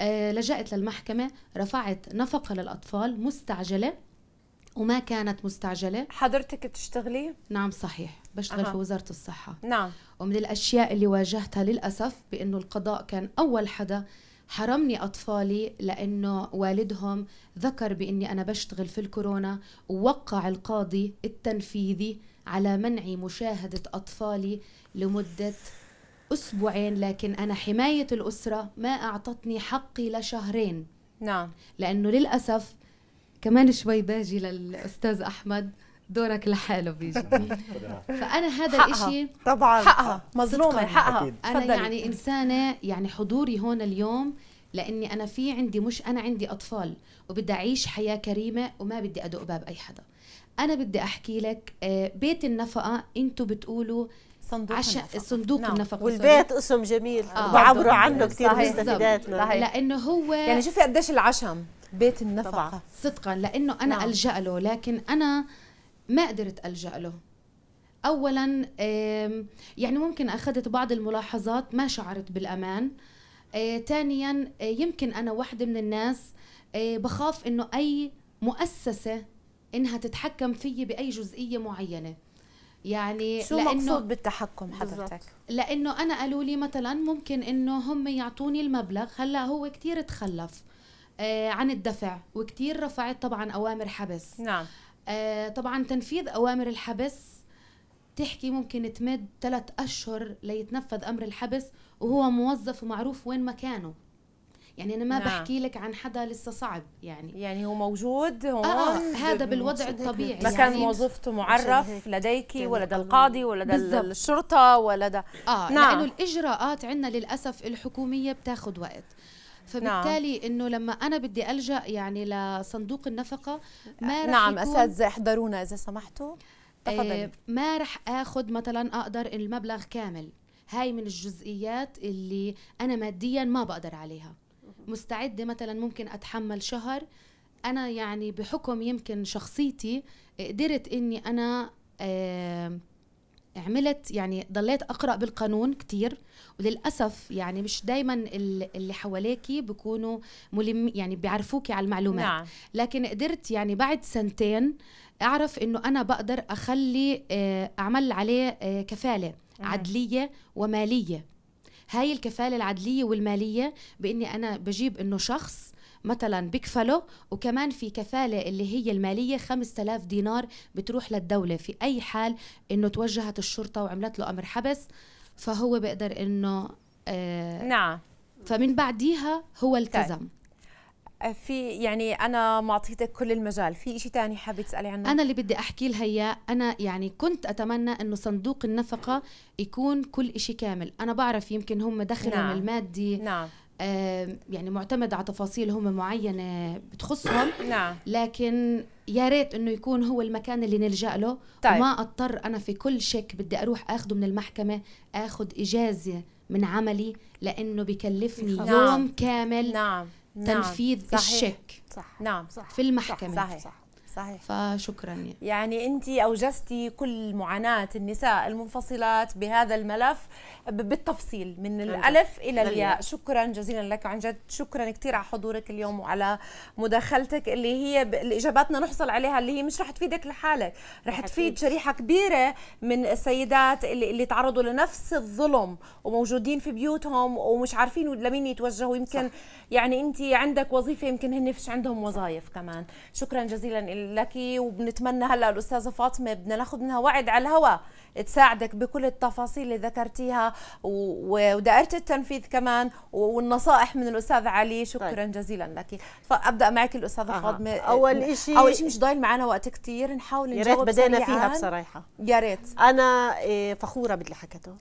آه، لجأت للمحكمه رفعت نفقه للاطفال مستعجله وما كانت مستعجلة حضرتك تشتغلي؟ نعم صحيح بشتغل أه. في وزارة الصحة نعم ومن الأشياء اللي واجهتها للأسف بأنه القضاء كان أول حدا حرمني أطفالي لأنه والدهم ذكر بإني أنا بشتغل في الكورونا ووقع القاضي التنفيذي على منع مشاهدة أطفالي لمدة أسبوعين لكن أنا حماية الأسرة ما أعطتني حقي لشهرين نعم لأنه للأسف كمان شوي باجي للأستاذ أحمد دورك لحاله بيجي فانا هذا الشيء طبعا حقها مظلومه حقها انا يعني انسانه يعني حضوري هون اليوم لاني انا في عندي مش انا عندي اطفال وبدي اعيش حياه كريمه وما بدي ادق باب اي حدا انا بدي احكي لك آه، بيت النفقه انتم بتقولوا صندوق عش... النفق. صندوق نعم. النفق والبيت اسم جميل آه. بعبروا عنه كثير مستفيدات لانه هو يعني شوفي قديش العشم بيت النفقه طبعا. صدقا لانه انا نعم. الجا له لكن انا ما قدرت ألجأ له أولا يعني ممكن أخذت بعض الملاحظات ما شعرت بالأمان آه، ثانيا آه، يمكن أنا واحدة من الناس آه، بخاف إنه أي مؤسسة إنها تتحكم في بأي جزئية معينة يعني شو لأنه مقصود بالتحكم حضرتك؟ لأنه أنا قالوا لي مثلا ممكن إنه هم يعطوني المبلغ هلا هو كتير تخلف عن الدفع وكتير رفعت طبعا أوامر حبس نعم آه، طبعا تنفيذ اوامر الحبس تحكي ممكن تمد ثلاث أشهر ليتنفذ أمر الحبس وهو موظف ومعروف وين مكانه يعني أنا ما نعم. بحكي لك عن حدا لسه صعب يعني يعني هو موجود هون آه, آه، هذا بالوضع الطبيعي مكان يعني وظيفته معرف لديك ولدى القاضي ولدى الشرطة ولدى آه نعم. لأنه الإجراءات عندنا للأسف الحكومية بتاخذ وقت نعم. فبالتالي نعم. انه لما انا بدي الجا يعني لصندوق النفقه ما رح نعم اساتذه احضرونا اذا سمحتوا تفضلي آه، ما رح اخذ مثلا اقدر المبلغ كامل هاي من الجزئيات اللي انا ماديا ما بقدر عليها مستعده مثلا ممكن اتحمل شهر انا يعني بحكم يمكن شخصيتي قدرت اني انا آه، عملت يعني ضليت اقرا بالقانون كتير وللاسف يعني مش دايما اللي حواليكي بيكونوا ملم يعني بيعرفوكي على المعلومات نعم. لكن قدرت يعني بعد سنتين اعرف انه انا بقدر اخلي آه، اعمل عليه آه، كفاله عدليه وماليه هاي الكفاله العدليه والماليه باني انا بجيب انه شخص مثلا بيكفلوا وكمان في كفاله اللي هي الماليه 5000 دينار بتروح للدوله في اي حال انه توجهت الشرطه وعملت له امر حبس فهو بيقدر انه آه نعم فمن بعديها هو طيب. التزم طيب. في يعني انا ما اعطيتك كل المجال في شيء ثاني حابه تسالي عنه انا اللي بدي احكي لها اياه انا يعني كنت اتمنى انه صندوق النفقه يكون كل شيء كامل انا بعرف يمكن هم دخلهم نعم. المادي نعم. يعني معتمد على تفاصيل هم معينه بتخصهم نعم لكن يا ريت انه يكون هو المكان اللي نلجا له طيب. وما اضطر انا في كل شك بدي اروح اخذه من المحكمه اخذ اجازه من عملي لانه بكلفني نعم. يوم كامل نعم. نعم. تنفيذ صحيح. الشك صح. نعم صح. في المحكمه صح. صحيح. صح. صحيح فشكرا يعني. يعني, انت اوجزتي كل معاناه النساء المنفصلات بهذا الملف بالتفصيل من الالف الى الياء شكرا جزيلا لك عن جد شكرا كثير على حضورك اليوم وعلى مداخلتك اللي هي الاجابات نحصل عليها اللي هي مش رح تفيدك لحالك رح تفيد شريحه كبيره من السيدات اللي, اللي تعرضوا لنفس الظلم وموجودين في بيوتهم ومش عارفين لمين يتوجهوا يمكن صح. يعني انت عندك وظيفه يمكن هن فيش عندهم وظائف كمان شكرا جزيلا لك وبنتمنى هلا الاستاذه فاطمه بدنا ناخذ منها وعد على الهواء تساعدك بكل التفاصيل اللي ذكرتيها ودائره التنفيذ كمان والنصائح من الاستاذ علي طيب. شكرا طيب. جزيلا لك فابدا معك الاستاذه أه. فاطمه اول شيء اول شيء مش ضايل معنا وقت كثير نحاول نجاوب يا ريت بدينا فيها بصراحه يا ريت انا إيه، فخوره باللي حكته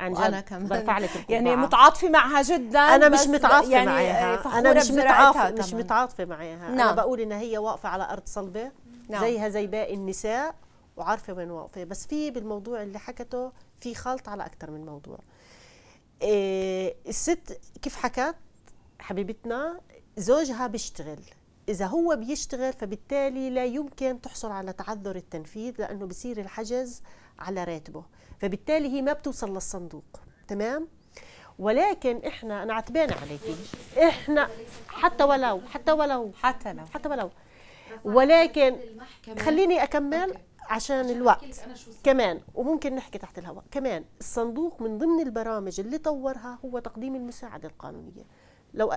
عن جد كمان برفع لك القبعه يعني متعاطفه معها جدا انا مش متعاطفه يعني معها انا مش متعاطفه مش متعاطفه معها نعم. انا بقول انها هي واقفه على ارض صلبه نعم. زيها زي باقي النساء وعارفه وين واقفه بس في بالموضوع اللي حكته في خلط على اكثر من موضوع إيه الست كيف حكت حبيبتنا زوجها بيشتغل إذا هو بيشتغل فبالتالي لا يمكن تحصل على تعذر التنفيذ لأنه بصير الحجز على راتبه فبالتالي هي ما بتوصل للصندوق تمام ولكن احنا انا عتبانه عليكي احنا حتى ولو حتى ولو حتى لو حتى ولو ولكن خليني اكمل عشان الوقت كمان وممكن نحكي تحت الهواء كمان الصندوق من ضمن البرامج اللي طورها هو تقديم المساعده القانونيه لو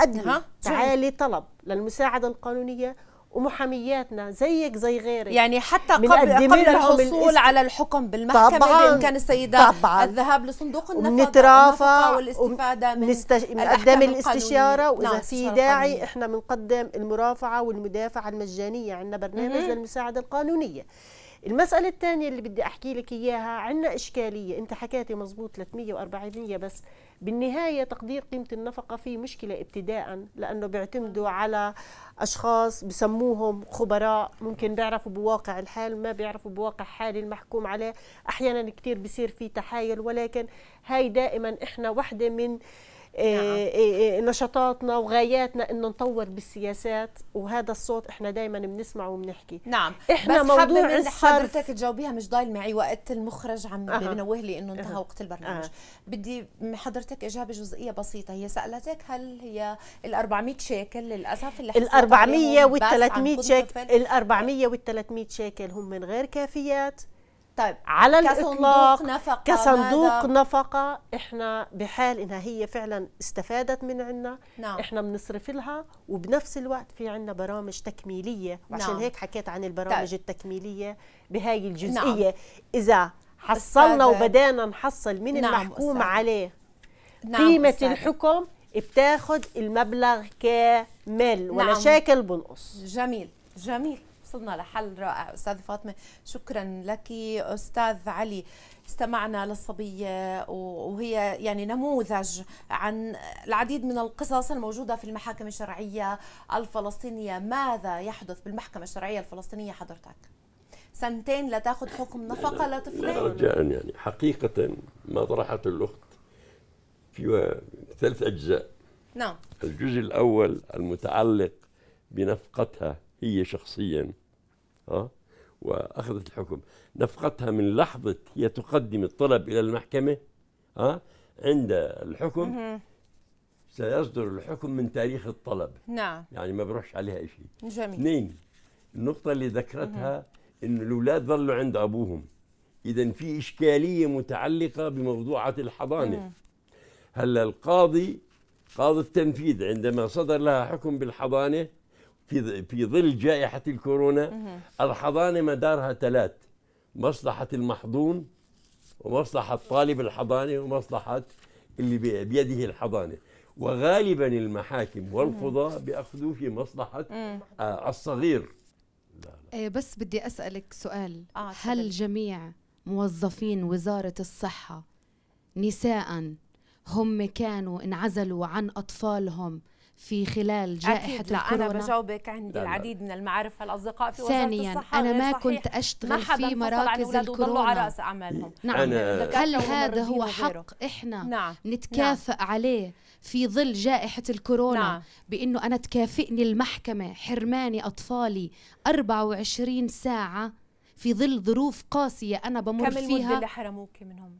أدنى تعالي طلب للمساعدة القانونية ومحامياتنا زيك زي غيرك يعني حتى قبل قبل الحصول على الحكم بالمحكمه طبعاً بامكان السيده طبعاً الذهاب لصندوق النفقه والاستفاده من نقدم الاستشاره واذا نعم، في داعي احنا بنقدم المرافعه والمدافعه المجانيه عندنا برنامج للمساعده القانونيه المسألة الثانية اللي بدي أحكي لك إياها عندنا إشكالية أنت حكيتي مزبوط 340% بس بالنهاية تقدير قيمة النفقة في مشكلة ابتداء لأنه بيعتمدوا على أشخاص بسموهم خبراء ممكن بيعرفوا بواقع الحال ما بيعرفوا بواقع حال المحكوم عليه أحيانا كتير بيصير في تحايل ولكن هاي دائما إحنا واحدة من إيه، نعم. إيه، إيه، نشاطاتنا وغاياتنا انه نطور بالسياسات وهذا الصوت احنا دائما بنسمعه وبنحكي نعم احنا بس موضوع من حضرتك تجاوبيها مش ضايل معي وقت المخرج عم أه. بنوه لي انه انتهى أه. وقت البرنامج أه. بدي حضرتك اجابه جزئيه بسيطه هي سالتك هل هي ال 400 شيكل للاسف اللي ال 400 وال 300 شيكل ال 400 وال 300 شيكل هم من غير كافيات طيب على الاطلاق نفقة كصندوق ماذا؟ نفقه احنا بحال انها هي فعلا استفادت من عنا نعم. احنا بنصرف لها وبنفس الوقت في عنا برامج تكميليه وعشان نعم. هيك حكيت عن البرامج طيب. التكميليه بهاي الجزئيه نعم. اذا حصلنا وبدانا نحصل من نعم المحكوم أستاذ. عليه نعم قيمه أستاذ. الحكم بتاخذ المبلغ كامل نعم. ولا شاكل بنقص جميل جميل وصلنا لحل رائع أستاذ فاطمة شكرا لك أستاذ علي استمعنا للصبية وهي يعني نموذج عن العديد من القصص الموجودة في المحاكم الشرعية الفلسطينية ماذا يحدث بالمحكمة الشرعية الفلسطينية حضرتك؟ سنتين لتاخذ حكم نفقة لطفلين رجاء يعني حقيقة ما طرحت الأخت فيها ثلاث أجزاء نعم الجزء الأول المتعلق بنفقتها هي شخصيا اه واخذت الحكم نفقتها من لحظه هي تقدم الطلب الى المحكمه اه عند الحكم سيصدر الحكم من تاريخ الطلب نعم يعني ما بروحش عليها شيء جميل اثنين النقطة اللي ذكرتها انه الأولاد ظلوا عند أبوهم إذا في إشكالية متعلقة بموضوعة الحضانة هلا القاضي قاضي التنفيذ عندما صدر لها حكم بالحضانة في في ظل جائحه الكورونا الحضانه مدارها ثلاث مصلحه المحضون ومصلحه طالب الحضانه ومصلحه اللي بيده الحضانه وغالبا المحاكم والقضاة بياخذوا في مصلحه آه، الصغير لا لا. إيه، بس بدي اسالك سؤال آه، هل جميع موظفين وزاره الصحه نساء هم كانوا انعزلوا عن اطفالهم في خلال جائحة أكيد لا الكورونا أنا بجاوبك عندي لا العديد من المعارف الأصدقاء في وزارة الصحة ثانيا أنا ما صحيح. كنت أشتغل في مراكز الكورونا على رأس أعمالهم نعم أنا هل هذا هو حق إحنا نعم. نتكافئ نعم. عليه في ظل جائحة الكورونا نعم. بأنه أنا تكافئني المحكمة حرماني أطفالي 24 ساعة في ظل ظروف قاسية أنا بمر كم فيها كم المدة اللي حرموك منهم؟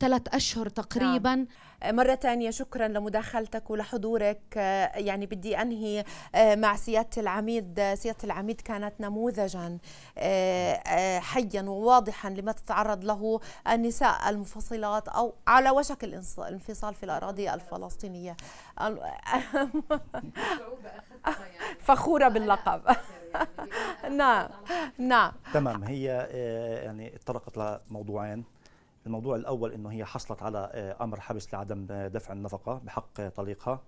ثلاث أشهر تقريبا نعم. مرة ثانية شكرا لمداخلتك ولحضورك آه، يعني بدي أنهي آه، مع سيادة العميد سيادة العميد كانت نموذجا آه، حيا وواضحا لما تتعرض له النساء المفصلات أو على وشك الانفصال في الأراضي الفلسطينية فخورة باللقب نعم نعم تمام هي يعني اتطرقت لموضوعين الموضوع الأول أنه هي حصلت على آه، أمر حبس لعدم آه، دفع النفقة بحق آه، طليقها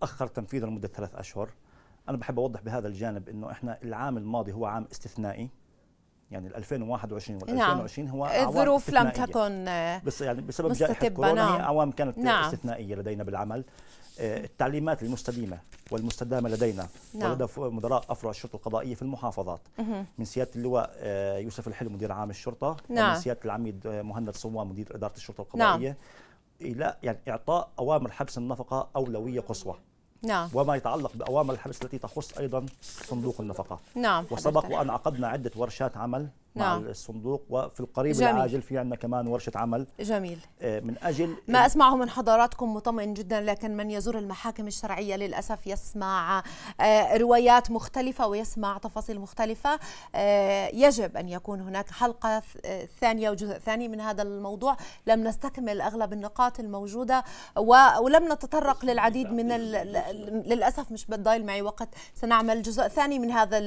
تأخر تنفيذه لمدة ثلاث أشهر أنا بحب أوضح بهذا الجانب أنه إحنا العام الماضي هو عام استثنائي يعني ال 2021 وال 2020 نعم. هو عوام الظروف لم تكن بس يعني بسبب جائحه كورونا نعم. هي اعوام كانت نعم. استثنائيه لدينا بالعمل آه، التعليمات المستديمه والمستدامه لدينا نعم. ولدى مدراء افرع الشرطه القضائيه في المحافظات مه. من سياده اللواء آه، يوسف الحلو مدير عام الشرطه نعم. ومن سياده العميد آه، مهند صوان مدير اداره الشرطه نعم. القضائيه نعم. الى يعني اعطاء اوامر حبس النفقه اولويه قصوى نعم وما يتعلق باوامر الحبس التي تخص ايضا صندوق النفقه نعم وسبق وان عقدنا عده ورشات عمل نعم. الصندوق وفي القريب جميل. العاجل في عندنا كمان ورشه عمل جميل آه، من اجل ما اسمعه من حضراتكم مطمئن جدا لكن من يزور المحاكم الشرعيه للاسف يسمع آه، روايات مختلفه ويسمع تفاصيل مختلفه آه، يجب ان يكون هناك حلقه ثانيه وجزء ثاني من هذا الموضوع لم نستكمل اغلب النقاط الموجوده ولم نتطرق للعديد من للاسف مش بتضايل معي وقت سنعمل جزء ثاني من هذا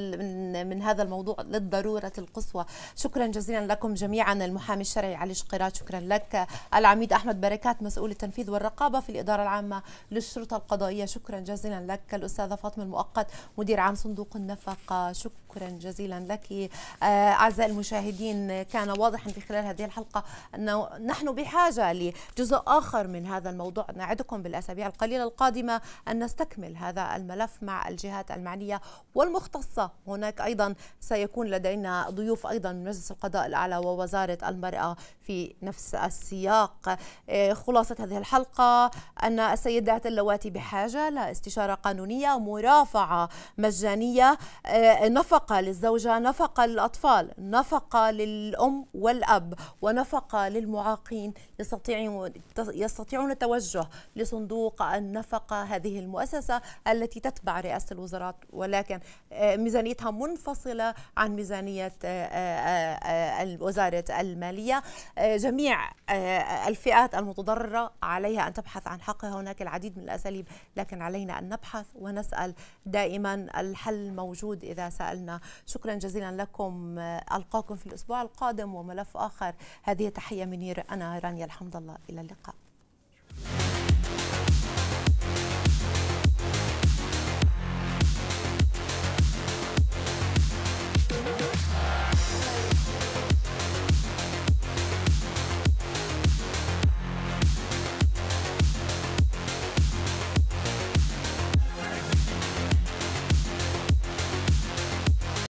من هذا الموضوع للضروره القصوى شكرا جزيلا لكم جميعا المحامي الشرعي علي شقيرات شكرا لك العميد أحمد بركات مسؤول التنفيذ والرقابة في الإدارة العامة للشرطة القضائية شكرا جزيلا لك الأستاذة فاطمة المؤقت مدير عام صندوق النفقة شكرا جزيلا لك آه، أعزائي المشاهدين كان واضحا في خلال هذه الحلقة أنه نحن بحاجة لجزء آخر من هذا الموضوع نعدكم بالأسابيع القليلة القادمة أن نستكمل هذا الملف مع الجهات المعنية والمختصة هناك أيضا سيكون لدينا ضيوف أيضا أيضا من مجلس القضاء الأعلى ووزارة المرأة في نفس السياق إيه، خلاصة هذه الحلقة أن السيدات اللواتي بحاجة لاستشارة قانونية مرافعة مجانية إيه، نفقة للزوجة نفقة للأطفال نفقة للأم والأب ونفقة للمعاقين يستطيعون يستطيعون التوجه لصندوق النفقة هذه المؤسسة التي تتبع رئاسة الوزراء ولكن إيه، ميزانيتها منفصلة عن ميزانية وزارة المالية آه، جميع آه، الفئات المتضررة عليها أن تبحث عن حقها هناك العديد من الأساليب لكن علينا أن نبحث ونسأل دائما الحل موجود إذا سألنا شكرا جزيلا لكم آه، ألقاكم في الأسبوع القادم وملف آخر هذه تحية منير أنا رانيا الحمد الله إلى اللقاء